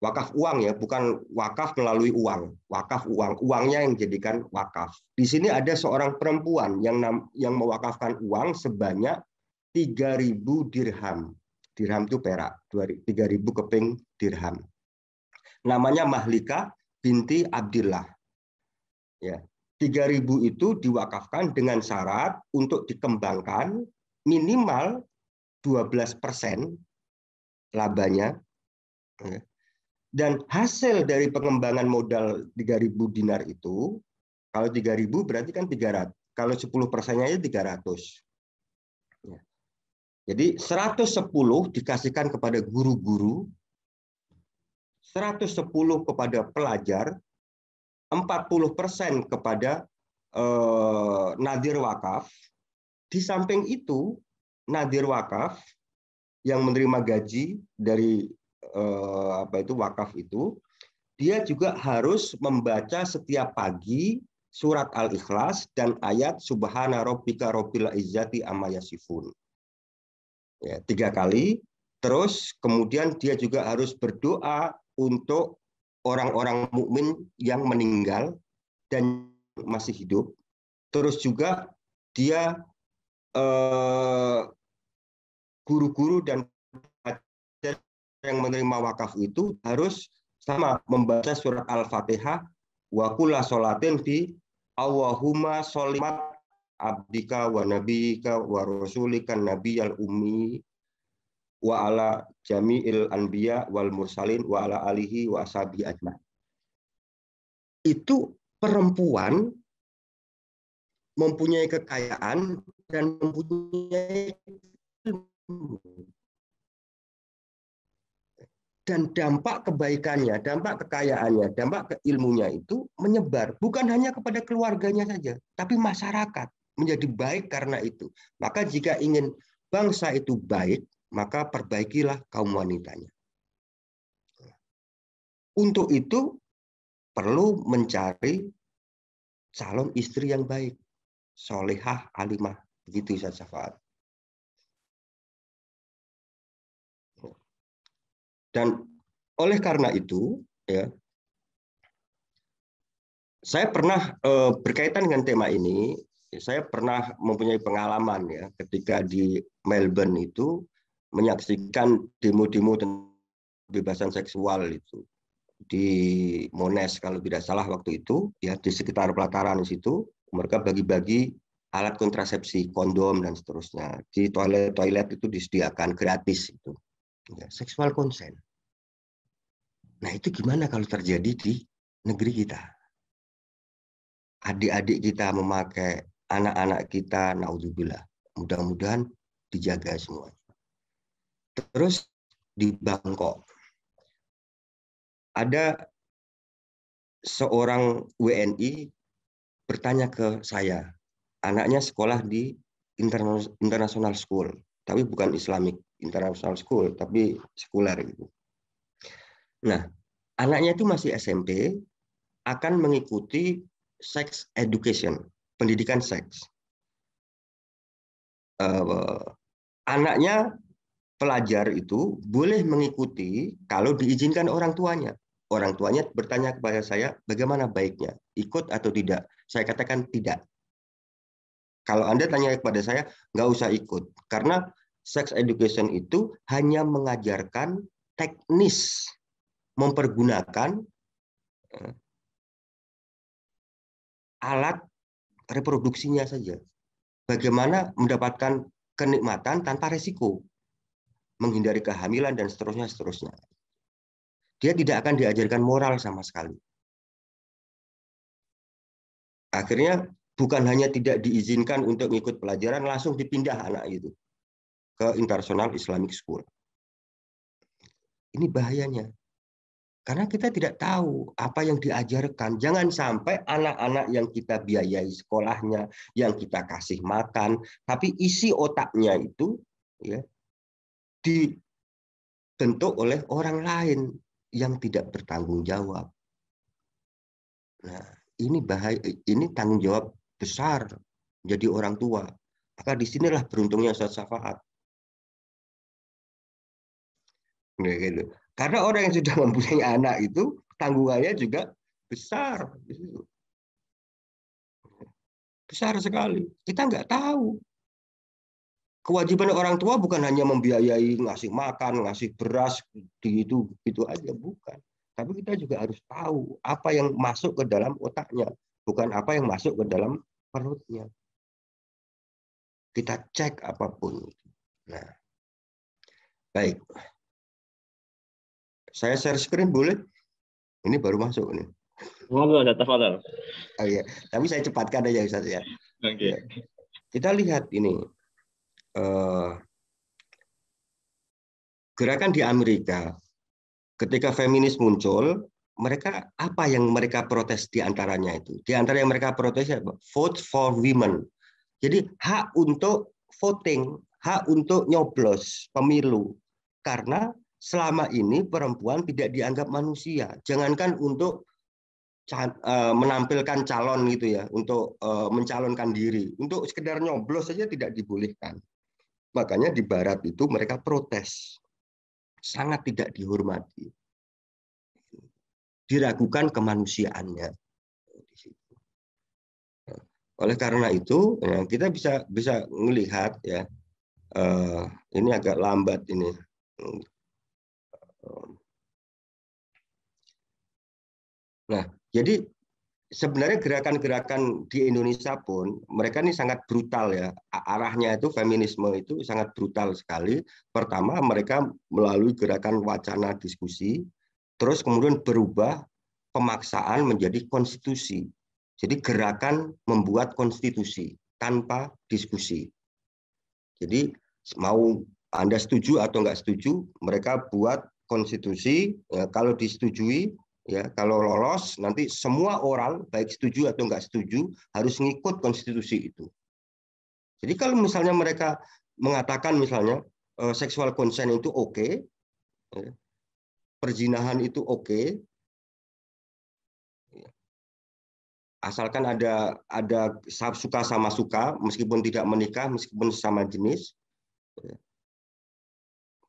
Wakaf uang ya, bukan wakaf melalui uang. Wakaf uang, uangnya yang jadikan wakaf. Di sini ada seorang perempuan yang yang mewakafkan uang sebanyak 3000 dirham. Dirham itu perak, 3000 keping dirham. Namanya Mahlika binti Abdillah. Ya, 3.000 itu diwakafkan dengan syarat untuk dikembangkan minimal 12 persen labanya. Dan hasil dari pengembangan modal 3.000 dinar itu, kalau 3.000 berarti kan 300. Kalau 10 persennya itu 300. Ya. Jadi 110 dikasihkan kepada guru-guru, 110 kepada pelajar, 40% kepada eh, nadir wakaf. Di samping itu, nadir wakaf yang menerima gaji dari eh, apa itu wakaf itu, dia juga harus membaca setiap pagi surat Al-Ikhlas dan ayat Subhana rabbika rabbil izzati amma yasifun. Ya, tiga kali. Terus kemudian dia juga harus berdoa untuk orang-orang mukmin yang meninggal dan masih hidup. Terus juga dia eh, guru-guru dan yang menerima wakaf itu harus sama membaca surat Al-Fatihah wa kula solatin fi Allahumma sholimat abdika wa nabiyika wa rasulika nabiyal ummi wa ala jami'il anbiya wal mursalin wa ala alihi wa ashabi ajma. Itu perempuan mempunyai kekayaan dan mempunyai ilmu. Dan dampak kebaikannya, dampak kekayaannya, dampak keilmunya itu menyebar bukan hanya kepada keluarganya saja, tapi masyarakat menjadi baik karena itu. Maka jika ingin bangsa itu baik, maka perbaikilah kaum wanitanya. Untuk itu perlu mencari calon istri yang baik, solehah, alimah, begitu Ustaz Syafaat. Dan oleh karena itu, ya, saya pernah eh, berkaitan dengan tema ini, saya pernah mempunyai pengalaman ya ketika di Melbourne itu menyaksikan demo-demo tentang kebebasan seksual itu di Mones kalau tidak salah waktu itu ya di sekitar pelataran situ mereka bagi-bagi alat kontrasepsi kondom dan seterusnya di toilet toilet itu disediakan gratis itu ya, seksual konsen nah itu gimana kalau terjadi di negeri kita adik-adik kita memakai anak-anak kita naudzubillah mudah-mudahan dijaga semua Terus di Bangkok ada seorang WNI bertanya ke saya, anaknya sekolah di international school, tapi bukan Islamic international school, tapi sekuler gitu. Nah, anaknya itu masih SMP akan mengikuti sex education, pendidikan seks. Eh, anaknya pelajar itu boleh mengikuti kalau diizinkan orang tuanya. Orang tuanya bertanya kepada saya, bagaimana baiknya, ikut atau tidak? Saya katakan tidak. Kalau Anda tanya kepada saya, nggak usah ikut. Karena sex education itu hanya mengajarkan teknis mempergunakan eh, alat reproduksinya saja. Bagaimana mendapatkan kenikmatan tanpa resiko menghindari kehamilan dan seterusnya seterusnya. Dia tidak akan diajarkan moral sama sekali. Akhirnya bukan hanya tidak diizinkan untuk ikut pelajaran, langsung dipindah anak itu ke International Islamic School. Ini bahayanya. Karena kita tidak tahu apa yang diajarkan. Jangan sampai anak-anak yang kita biayai sekolahnya, yang kita kasih makan, tapi isi otaknya itu ya dibentuk oleh orang lain yang tidak bertanggung jawab. Nah, ini bahaya ini tanggung jawab besar jadi orang tua. Maka disinilah beruntungnya saat syafaat. Nah, gitu. Karena orang yang sudah mempunyai anak itu tanggungannya juga besar. Besar sekali. Kita nggak tahu kewajiban orang tua bukan hanya membiayai ngasih makan, ngasih beras di itu itu aja bukan. Tapi kita juga harus tahu apa yang masuk ke dalam otaknya, bukan apa yang masuk ke dalam perutnya. Kita cek apapun. Nah, baik. Saya share screen boleh? Ini baru masuk nih. Oh iya, tapi saya cepatkan aja Ustaz ya. Oke. Okay. Iya. Kita lihat ini Eh, gerakan di Amerika ketika feminis muncul, mereka apa yang mereka protes di antaranya itu? Di antara yang mereka protes Vote for women. Jadi hak untuk voting, hak untuk nyoblos pemilu. Karena selama ini perempuan tidak dianggap manusia. Jangankan untuk eh, menampilkan calon gitu ya, untuk eh, mencalonkan diri, untuk sekedar nyoblos saja tidak dibolehkan. Makanya di Barat itu mereka protes. Sangat tidak dihormati. Diragukan kemanusiaannya. Nah, oleh karena itu, ya, kita bisa bisa melihat ya, eh, ini agak lambat ini. Nah, jadi sebenarnya gerakan-gerakan di Indonesia pun mereka ini sangat brutal ya arahnya itu feminisme itu sangat brutal sekali pertama mereka melalui gerakan wacana diskusi terus kemudian berubah pemaksaan menjadi konstitusi jadi gerakan membuat konstitusi tanpa diskusi jadi mau anda setuju atau nggak setuju mereka buat konstitusi ya, kalau disetujui ya kalau lolos nanti semua orang baik setuju atau nggak setuju harus ngikut konstitusi itu jadi kalau misalnya mereka mengatakan misalnya eh, seksual konsen itu oke okay, ya, perzinahan itu oke okay, ya, asalkan ada ada suka sama suka meskipun tidak menikah meskipun sama jenis ya,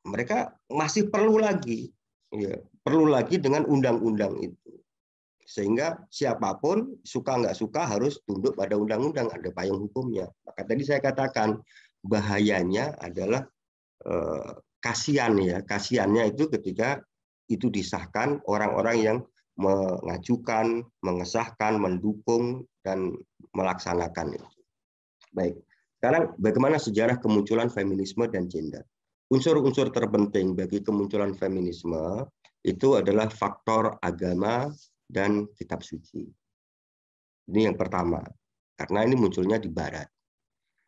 mereka masih perlu lagi Ya, perlu lagi dengan undang-undang itu. Sehingga siapapun suka nggak suka harus tunduk pada undang-undang, ada payung hukumnya. Maka tadi saya katakan bahayanya adalah eh, kasihan ya, kasihannya itu ketika itu disahkan orang-orang yang mengajukan, mengesahkan, mendukung dan melaksanakan itu. Baik. Sekarang bagaimana sejarah kemunculan feminisme dan gender? unsur-unsur terpenting bagi kemunculan feminisme itu adalah faktor agama dan kitab suci. Ini yang pertama, karena ini munculnya di Barat.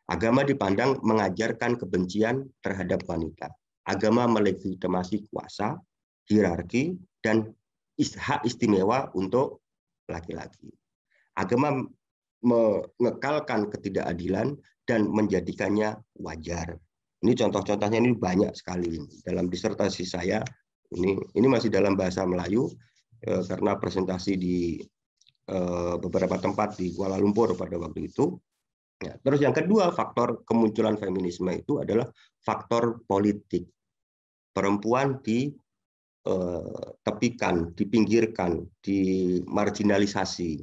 Agama dipandang mengajarkan kebencian terhadap wanita. Agama melegitimasi kuasa, hierarki, dan hak istimewa untuk laki-laki. Agama mengekalkan ketidakadilan dan menjadikannya wajar. Ini contoh-contohnya ini banyak sekali dalam disertasi saya. Ini ini masih dalam bahasa Melayu eh, karena presentasi di eh, beberapa tempat di Kuala Lumpur pada waktu itu. Ya, terus yang kedua faktor kemunculan feminisme itu adalah faktor politik. Perempuan di eh, tepikan, dipinggirkan, dimarginalisasi,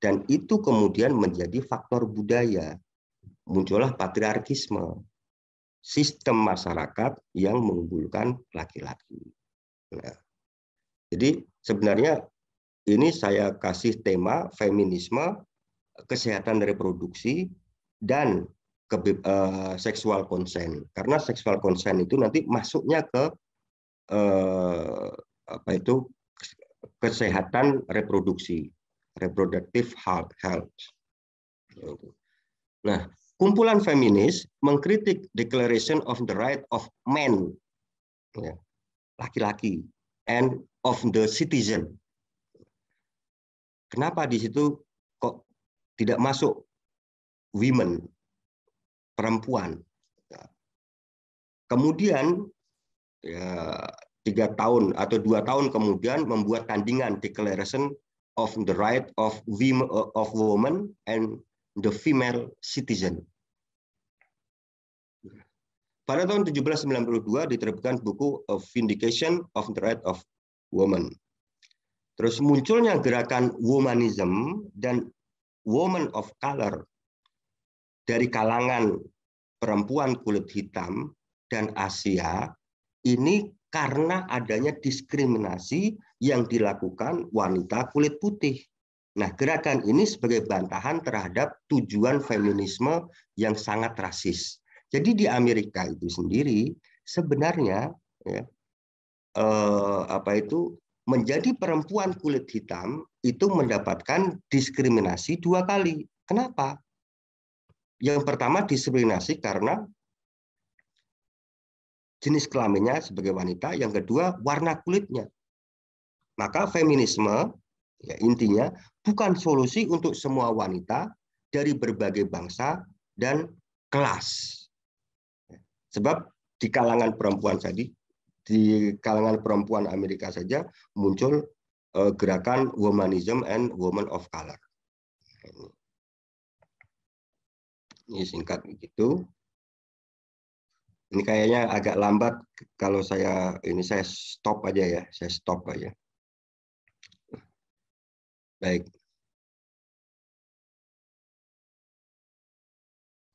dan itu kemudian menjadi faktor budaya muncullah patriarkisme sistem masyarakat yang mengunggulkan laki-laki. Nah, jadi sebenarnya ini saya kasih tema feminisme, kesehatan reproduksi, dan ke, uh, eh, seksual konsen. Karena seksual konsen itu nanti masuknya ke uh, apa itu kesehatan reproduksi, reproductive health. health. Nah, kumpulan feminis mengkritik Declaration of the Right of Men, ya, laki-laki, and of the citizen. Kenapa di situ kok tidak masuk women, perempuan? Ya. Kemudian ya, tiga tahun atau dua tahun kemudian membuat tandingan Declaration of the Right of Women of Women and the female citizen. Pada tahun 1792 diterbitkan buku of Vindication of the Right of Woman. Terus munculnya gerakan womanism dan woman of color dari kalangan perempuan kulit hitam dan Asia ini karena adanya diskriminasi yang dilakukan wanita kulit putih. Nah, gerakan ini sebagai bantahan terhadap tujuan feminisme yang sangat rasis. Jadi di Amerika itu sendiri sebenarnya ya, eh, apa itu menjadi perempuan kulit hitam itu mendapatkan diskriminasi dua kali. Kenapa? Yang pertama diskriminasi karena jenis kelaminnya sebagai wanita, yang kedua warna kulitnya. Maka feminisme ya intinya bukan solusi untuk semua wanita dari berbagai bangsa dan kelas. Sebab di kalangan perempuan tadi, di kalangan perempuan Amerika saja muncul eh, gerakan Womanism and Woman of Color. Ini singkat begitu. Ini kayaknya agak lambat kalau saya ini saya stop aja ya, saya stop aja. Baik.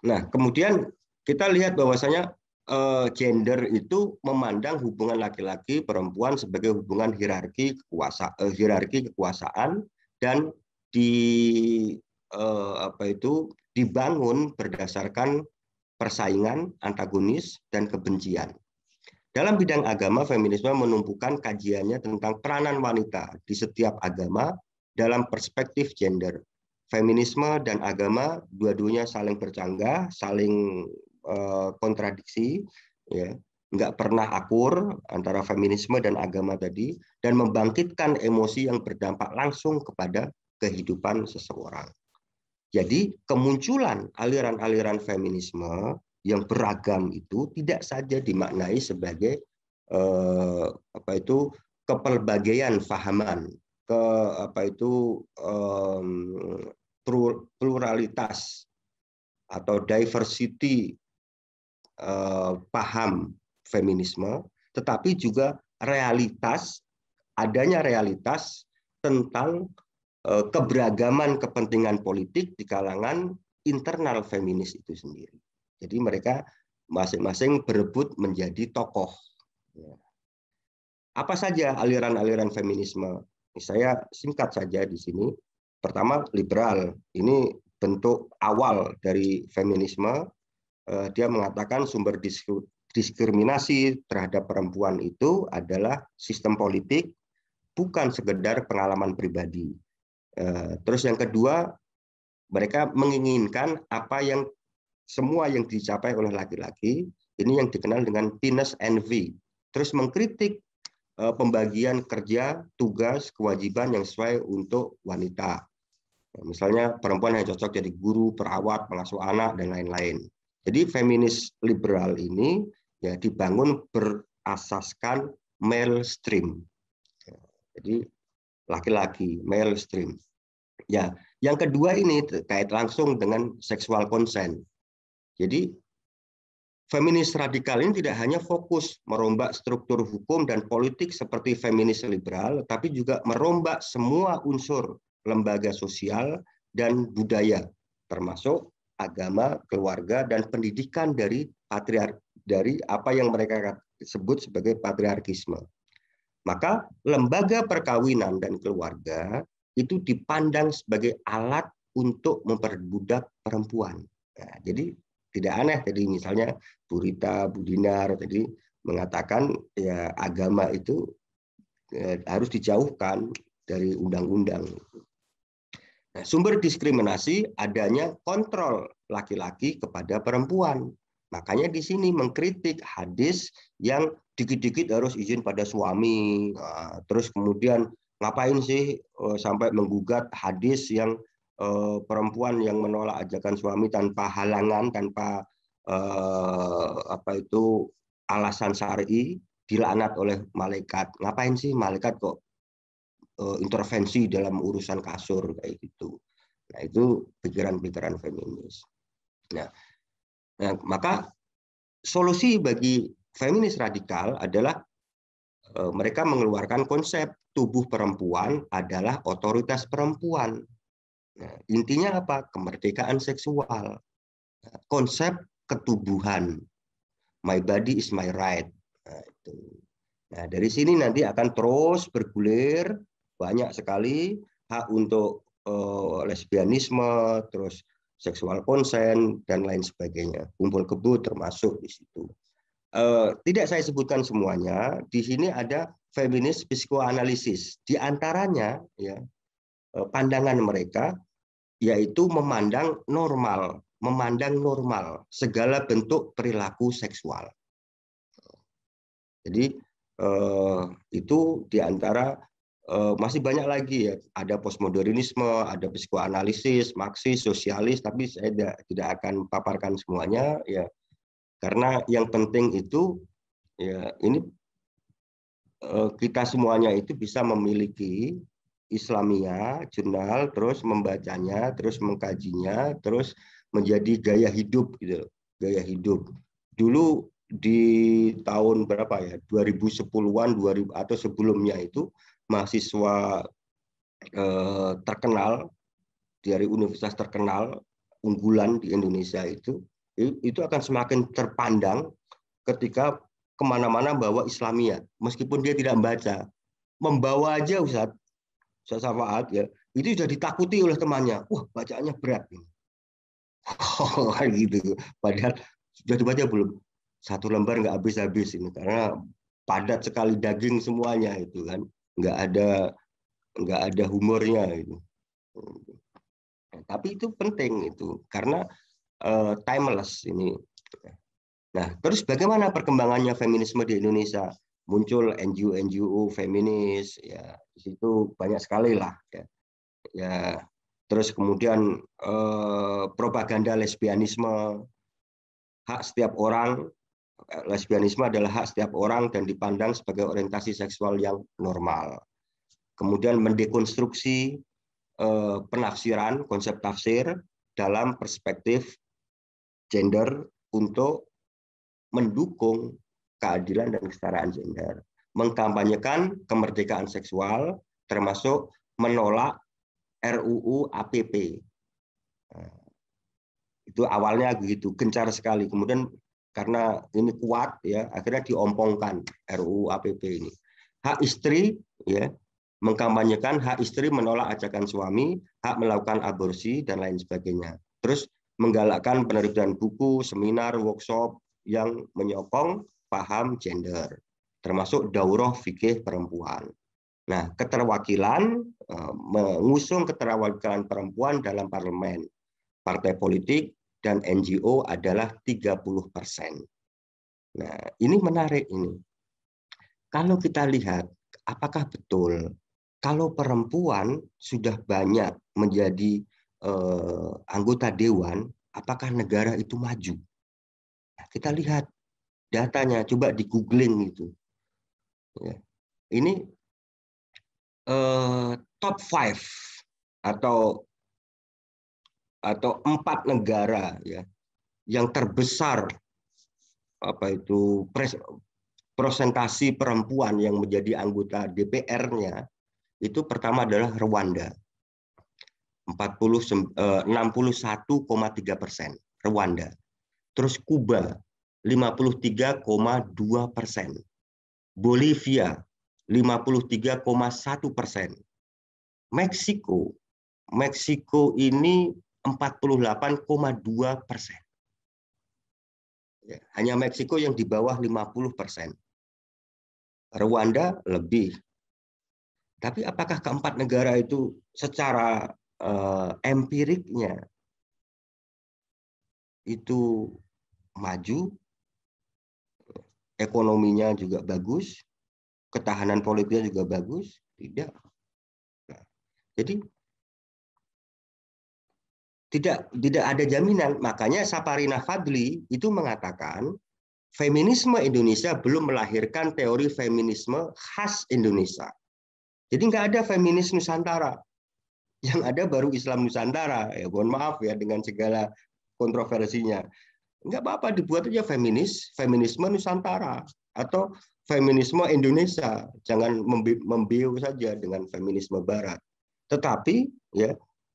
Nah, kemudian kita lihat bahwasanya eh, gender itu memandang hubungan laki-laki perempuan sebagai hubungan hierarki kekuasaan eh, hierarki kekuasaan dan di eh, apa itu dibangun berdasarkan persaingan antagonis dan kebencian. Dalam bidang agama feminisme menumpukan kajiannya tentang peranan wanita di setiap agama dalam perspektif gender feminisme dan agama dua-duanya saling bercanggah, saling eh, kontradiksi, ya nggak pernah akur antara feminisme dan agama tadi dan membangkitkan emosi yang berdampak langsung kepada kehidupan seseorang. Jadi kemunculan aliran-aliran feminisme yang beragam itu tidak saja dimaknai sebagai eh, apa itu kepelbagaian fahaman ke apa itu um, pluralitas atau diversity uh, paham feminisme, tetapi juga realitas adanya realitas tentang uh, keberagaman kepentingan politik di kalangan internal feminis itu sendiri. Jadi mereka masing-masing berebut menjadi tokoh. Ya. Apa saja aliran-aliran feminisme saya singkat saja di sini. Pertama, liberal. Ini bentuk awal dari feminisme. Eh, dia mengatakan sumber diskriminasi terhadap perempuan itu adalah sistem politik, bukan sekedar pengalaman pribadi. Eh, terus yang kedua, mereka menginginkan apa yang semua yang dicapai oleh laki-laki, ini yang dikenal dengan penis envy. Terus mengkritik Eh, pembagian kerja, tugas, kewajiban yang sesuai untuk wanita. Ya, misalnya perempuan yang cocok jadi guru, perawat, pengasuh anak, dan lain-lain. Jadi feminis liberal ini ya dibangun berasaskan male stream. Ya, jadi laki-laki, male stream. Ya, yang kedua ini terkait langsung dengan seksual konsen. Jadi feminis radikal ini tidak hanya fokus merombak struktur hukum dan politik seperti feminis liberal, tapi juga merombak semua unsur lembaga sosial dan budaya, termasuk agama, keluarga, dan pendidikan dari patriark dari apa yang mereka sebut sebagai patriarkisme. Maka lembaga perkawinan dan keluarga itu dipandang sebagai alat untuk memperbudak perempuan. Nah, jadi tidak aneh jadi misalnya Burita Budinar tadi mengatakan ya agama itu ya, harus dijauhkan dari undang-undang. Nah, sumber diskriminasi adanya kontrol laki-laki kepada perempuan. Makanya di sini mengkritik hadis yang dikit-dikit harus izin pada suami. Nah, terus kemudian ngapain sih e, sampai menggugat hadis yang Eh, perempuan yang menolak ajakan suami tanpa halangan, tanpa eh, apa itu alasan syari dilaknat oleh malaikat. Ngapain sih malaikat kok eh, intervensi dalam urusan kasur kayak gitu? Nah itu pikiran-pikiran feminis. Nah, nah maka solusi bagi feminis radikal adalah eh, mereka mengeluarkan konsep tubuh perempuan adalah otoritas perempuan. Nah, intinya apa? Kemerdekaan seksual. Nah, konsep ketubuhan. My body is my right. Nah, itu. Nah, dari sini nanti akan terus bergulir banyak sekali hak untuk uh, lesbianisme, terus seksual konsen dan lain sebagainya. Kumpul kebu termasuk di situ. Uh, tidak saya sebutkan semuanya. Di sini ada feminis psikoanalisis. Di antaranya ya Eh, pandangan mereka yaitu memandang normal, memandang normal segala bentuk perilaku seksual. Jadi eh, itu diantara eh, masih banyak lagi ya ada postmodernisme, ada psikoanalisis, marxis, sosialis, tapi saya tidak, akan paparkan semuanya ya karena yang penting itu ya ini kita semuanya itu bisa memiliki Islamia, jurnal, terus membacanya, terus mengkajinya, terus menjadi gaya hidup gitu Gaya hidup. Dulu di tahun berapa ya? 2010-an 2000 atau sebelumnya itu mahasiswa eh, terkenal dari universitas terkenal unggulan di Indonesia itu itu akan semakin terpandang ketika kemana-mana bawa Islamia meskipun dia tidak membaca membawa aja Ustaz syafaat ya itu sudah ditakuti oleh temannya wah bacaannya berat ini oh, gitu padahal sudah dibaca belum satu lembar nggak habis-habis ini karena padat sekali daging semuanya itu kan nggak ada nggak ada humornya itu nah, tapi itu penting itu karena uh, timeless ini nah terus bagaimana perkembangannya feminisme di Indonesia muncul NGO-NGO feminis ya di situ banyak sekali lah ya, ya terus kemudian eh, propaganda lesbianisme hak setiap orang lesbianisme adalah hak setiap orang dan dipandang sebagai orientasi seksual yang normal kemudian mendekonstruksi eh, penafsiran konsep tafsir dalam perspektif gender untuk mendukung keadilan dan kesetaraan gender, mengkampanyekan kemerdekaan seksual, termasuk menolak RUU APP. Nah, itu awalnya begitu, gencar sekali. Kemudian karena ini kuat ya, akhirnya diompongkan RUU APP ini. Hak istri ya, mengkampanyekan hak istri menolak ajakan suami, hak melakukan aborsi dan lain sebagainya. Terus menggalakkan penerbitan buku, seminar, workshop yang menyokong paham gender, termasuk daurah fikih perempuan. Nah, keterwakilan eh, mengusung keterwakilan perempuan dalam parlemen, partai politik, dan NGO adalah 30 persen. Nah, ini menarik ini. Kalau kita lihat, apakah betul kalau perempuan sudah banyak menjadi eh, anggota dewan, apakah negara itu maju? Nah, kita lihat datanya coba di googling gitu ya. ini eh, top five atau atau empat negara ya yang terbesar apa itu pres, presentasi perempuan yang menjadi anggota DPR-nya itu pertama adalah Rwanda 40 61,3 eh, persen Rwanda terus Kuba 53,2 persen. Bolivia 53,1 persen. Meksiko, Meksiko ini 48,2 persen. Ya, hanya Meksiko yang di bawah 50 persen. Rwanda lebih. Tapi apakah keempat negara itu secara uh, empiriknya itu maju ekonominya juga bagus, ketahanan politiknya juga bagus, tidak. Nah, jadi tidak tidak ada jaminan. Makanya Saparina Fadli itu mengatakan feminisme Indonesia belum melahirkan teori feminisme khas Indonesia. Jadi nggak ada feminisme Nusantara. Yang ada baru Islam Nusantara. Ya mohon maaf ya dengan segala kontroversinya nggak apa-apa dibuat aja feminis, feminisme Nusantara atau feminisme Indonesia. Jangan membi membiu saja dengan feminisme Barat. Tetapi ya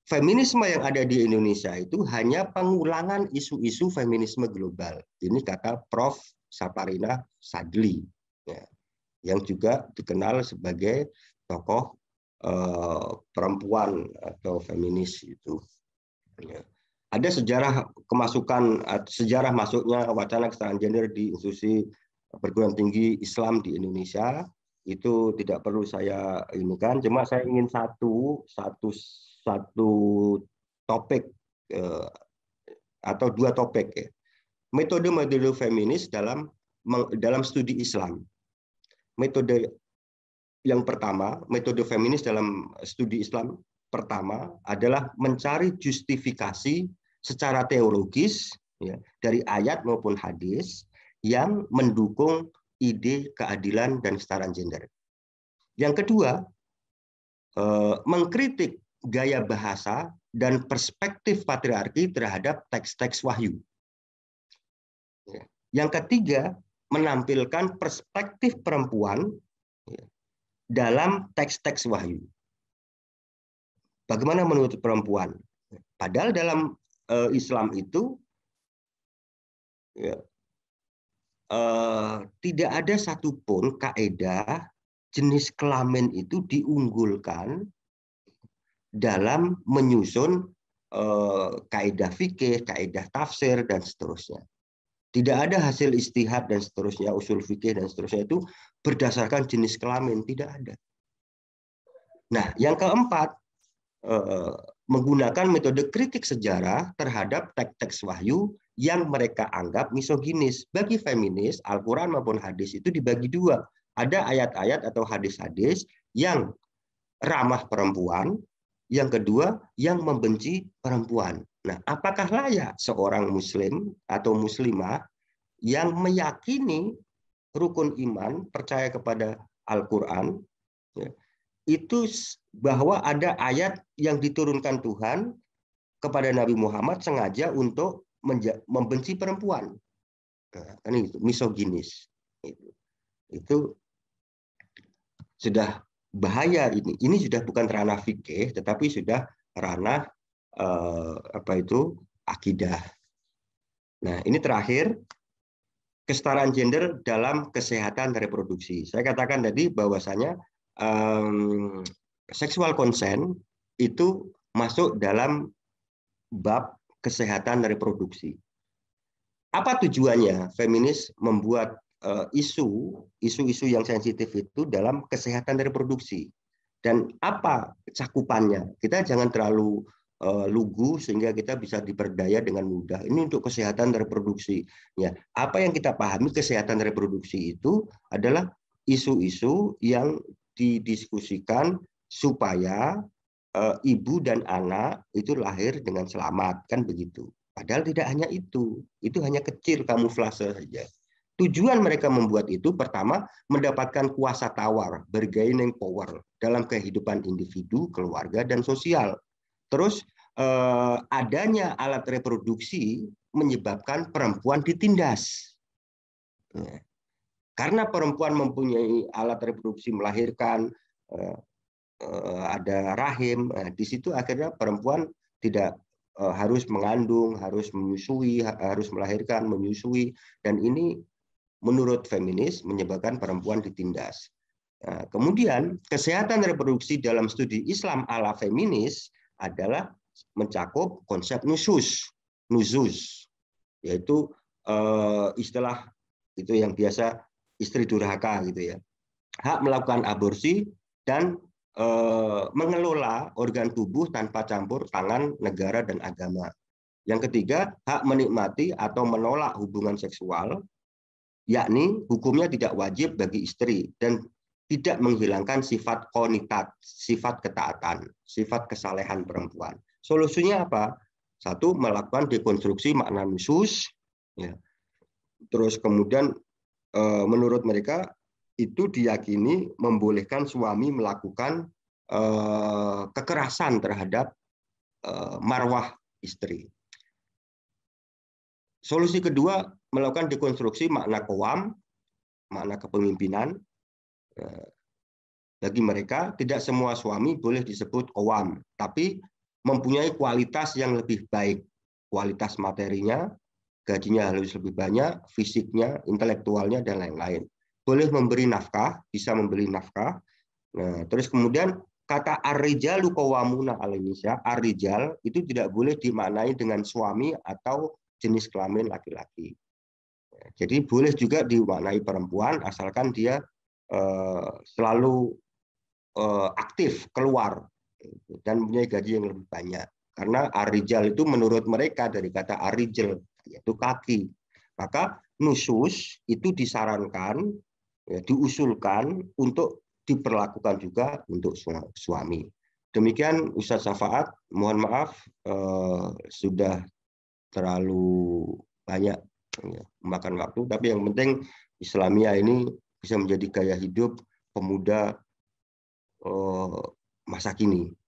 feminisme yang ada di Indonesia itu hanya pengulangan isu-isu feminisme global. Ini kata Prof. Saparina Sadli, ya, yang juga dikenal sebagai tokoh eh, perempuan atau feminis itu. Ya ada sejarah kemasukan eh, sejarah masuknya wacana kesetaraan gender di institusi perguruan tinggi Islam di Indonesia itu tidak perlu saya ini cuma saya ingin satu satu satu topik eh, atau dua topik ya metode metode feminis dalam dalam studi Islam metode yang pertama metode feminis dalam studi Islam pertama adalah mencari justifikasi secara teologis ya, dari ayat maupun hadis yang mendukung ide keadilan dan kesetaraan gender. Yang kedua, eh, mengkritik gaya bahasa dan perspektif patriarki terhadap teks-teks wahyu. Ya. Yang ketiga, menampilkan perspektif perempuan ya, dalam teks-teks wahyu. Bagaimana menurut perempuan? Padahal dalam uh, Islam itu ya, uh, tidak ada satupun kaedah jenis kelamin itu diunggulkan dalam menyusun uh, kaedah fikih, kaedah tafsir dan seterusnya. Tidak ada hasil istihad dan seterusnya, usul fikih dan seterusnya itu berdasarkan jenis kelamin, tidak ada. Nah, yang keempat, menggunakan metode kritik sejarah terhadap teks-teks wahyu yang mereka anggap misoginis. Bagi feminis, Al-Quran maupun hadis itu dibagi dua. Ada ayat-ayat atau hadis-hadis yang ramah perempuan, yang kedua yang membenci perempuan. Nah, apakah layak seorang muslim atau muslimah yang meyakini rukun iman, percaya kepada Al-Quran, ya, itu bahwa ada ayat yang diturunkan Tuhan kepada Nabi Muhammad sengaja untuk membenci perempuan. Nah, kan itu misoginis. Itu, itu sudah bahaya ini. Ini sudah bukan ranah fikih, tetapi sudah ranah eh, apa itu akidah. Nah, ini terakhir kesetaraan gender dalam kesehatan reproduksi. Saya katakan tadi bahwasanya um, seksual konsen itu masuk dalam bab kesehatan reproduksi. Apa tujuannya feminis membuat eh, isu isu-isu yang sensitif itu dalam kesehatan reproduksi dan apa cakupannya? Kita jangan terlalu uh, lugu sehingga kita bisa diperdaya dengan mudah. Ini untuk kesehatan reproduksi. Ya, apa yang kita pahami kesehatan reproduksi itu adalah isu-isu yang didiskusikan supaya e, ibu dan anak itu lahir dengan selamat kan begitu. Padahal tidak hanya itu, itu hanya kecil kamuflase saja. Tujuan mereka membuat itu pertama mendapatkan kuasa tawar, bargaining power dalam kehidupan individu, keluarga dan sosial. Terus e, adanya alat reproduksi menyebabkan perempuan ditindas. Nah, karena perempuan mempunyai alat reproduksi melahirkan, eh, eh, ada rahim, eh, di situ akhirnya perempuan tidak harus mengandung, harus menyusui, harus melahirkan, menyusui, dan ini menurut feminis menyebabkan perempuan ditindas. Nah, kemudian kesehatan reproduksi dalam studi Islam ala feminis adalah mencakup konsep nusus, nusus yaitu istilah itu yang biasa istri durhaka gitu ya. Hak melakukan aborsi dan e, mengelola organ tubuh tanpa campur tangan negara dan agama. Yang ketiga, hak menikmati atau menolak hubungan seksual yakni hukumnya tidak wajib bagi istri dan tidak menghilangkan sifat konitat, sifat ketaatan, sifat kesalehan perempuan. Solusinya apa? Satu, melakukan dekonstruksi makna misus ya. terus kemudian Eh, menurut mereka itu diyakini membolehkan suami melakukan eh, kekerasan terhadap eh, marwah istri. Solusi kedua melakukan dekonstruksi makna kowam, makna kepemimpinan. Bagi mereka tidak semua suami boleh disebut kowam, tapi mempunyai kualitas yang lebih baik, kualitas materinya, gajinya harus lebih banyak, fisiknya, intelektualnya, dan lain-lain. Boleh memberi nafkah, bisa memberi nafkah. Nah, terus kemudian kata arrijal kawamuna ala Indonesia, Arrijal itu tidak boleh dimaknai dengan suami atau jenis kelamin laki-laki. Jadi boleh juga dimaknai perempuan asalkan dia eh, selalu eh, aktif keluar gitu, dan punya gaji yang lebih banyak. Karena arrijal itu menurut mereka dari kata arrijal yaitu kaki. Maka nusus itu disarankan, ya, diusulkan untuk diperlakukan juga untuk suami. Demikian Ustaz Safaat, mohon maaf eh, sudah terlalu banyak ya, memakan waktu, tapi yang penting Islamia ini bisa menjadi gaya hidup pemuda eh, masa kini.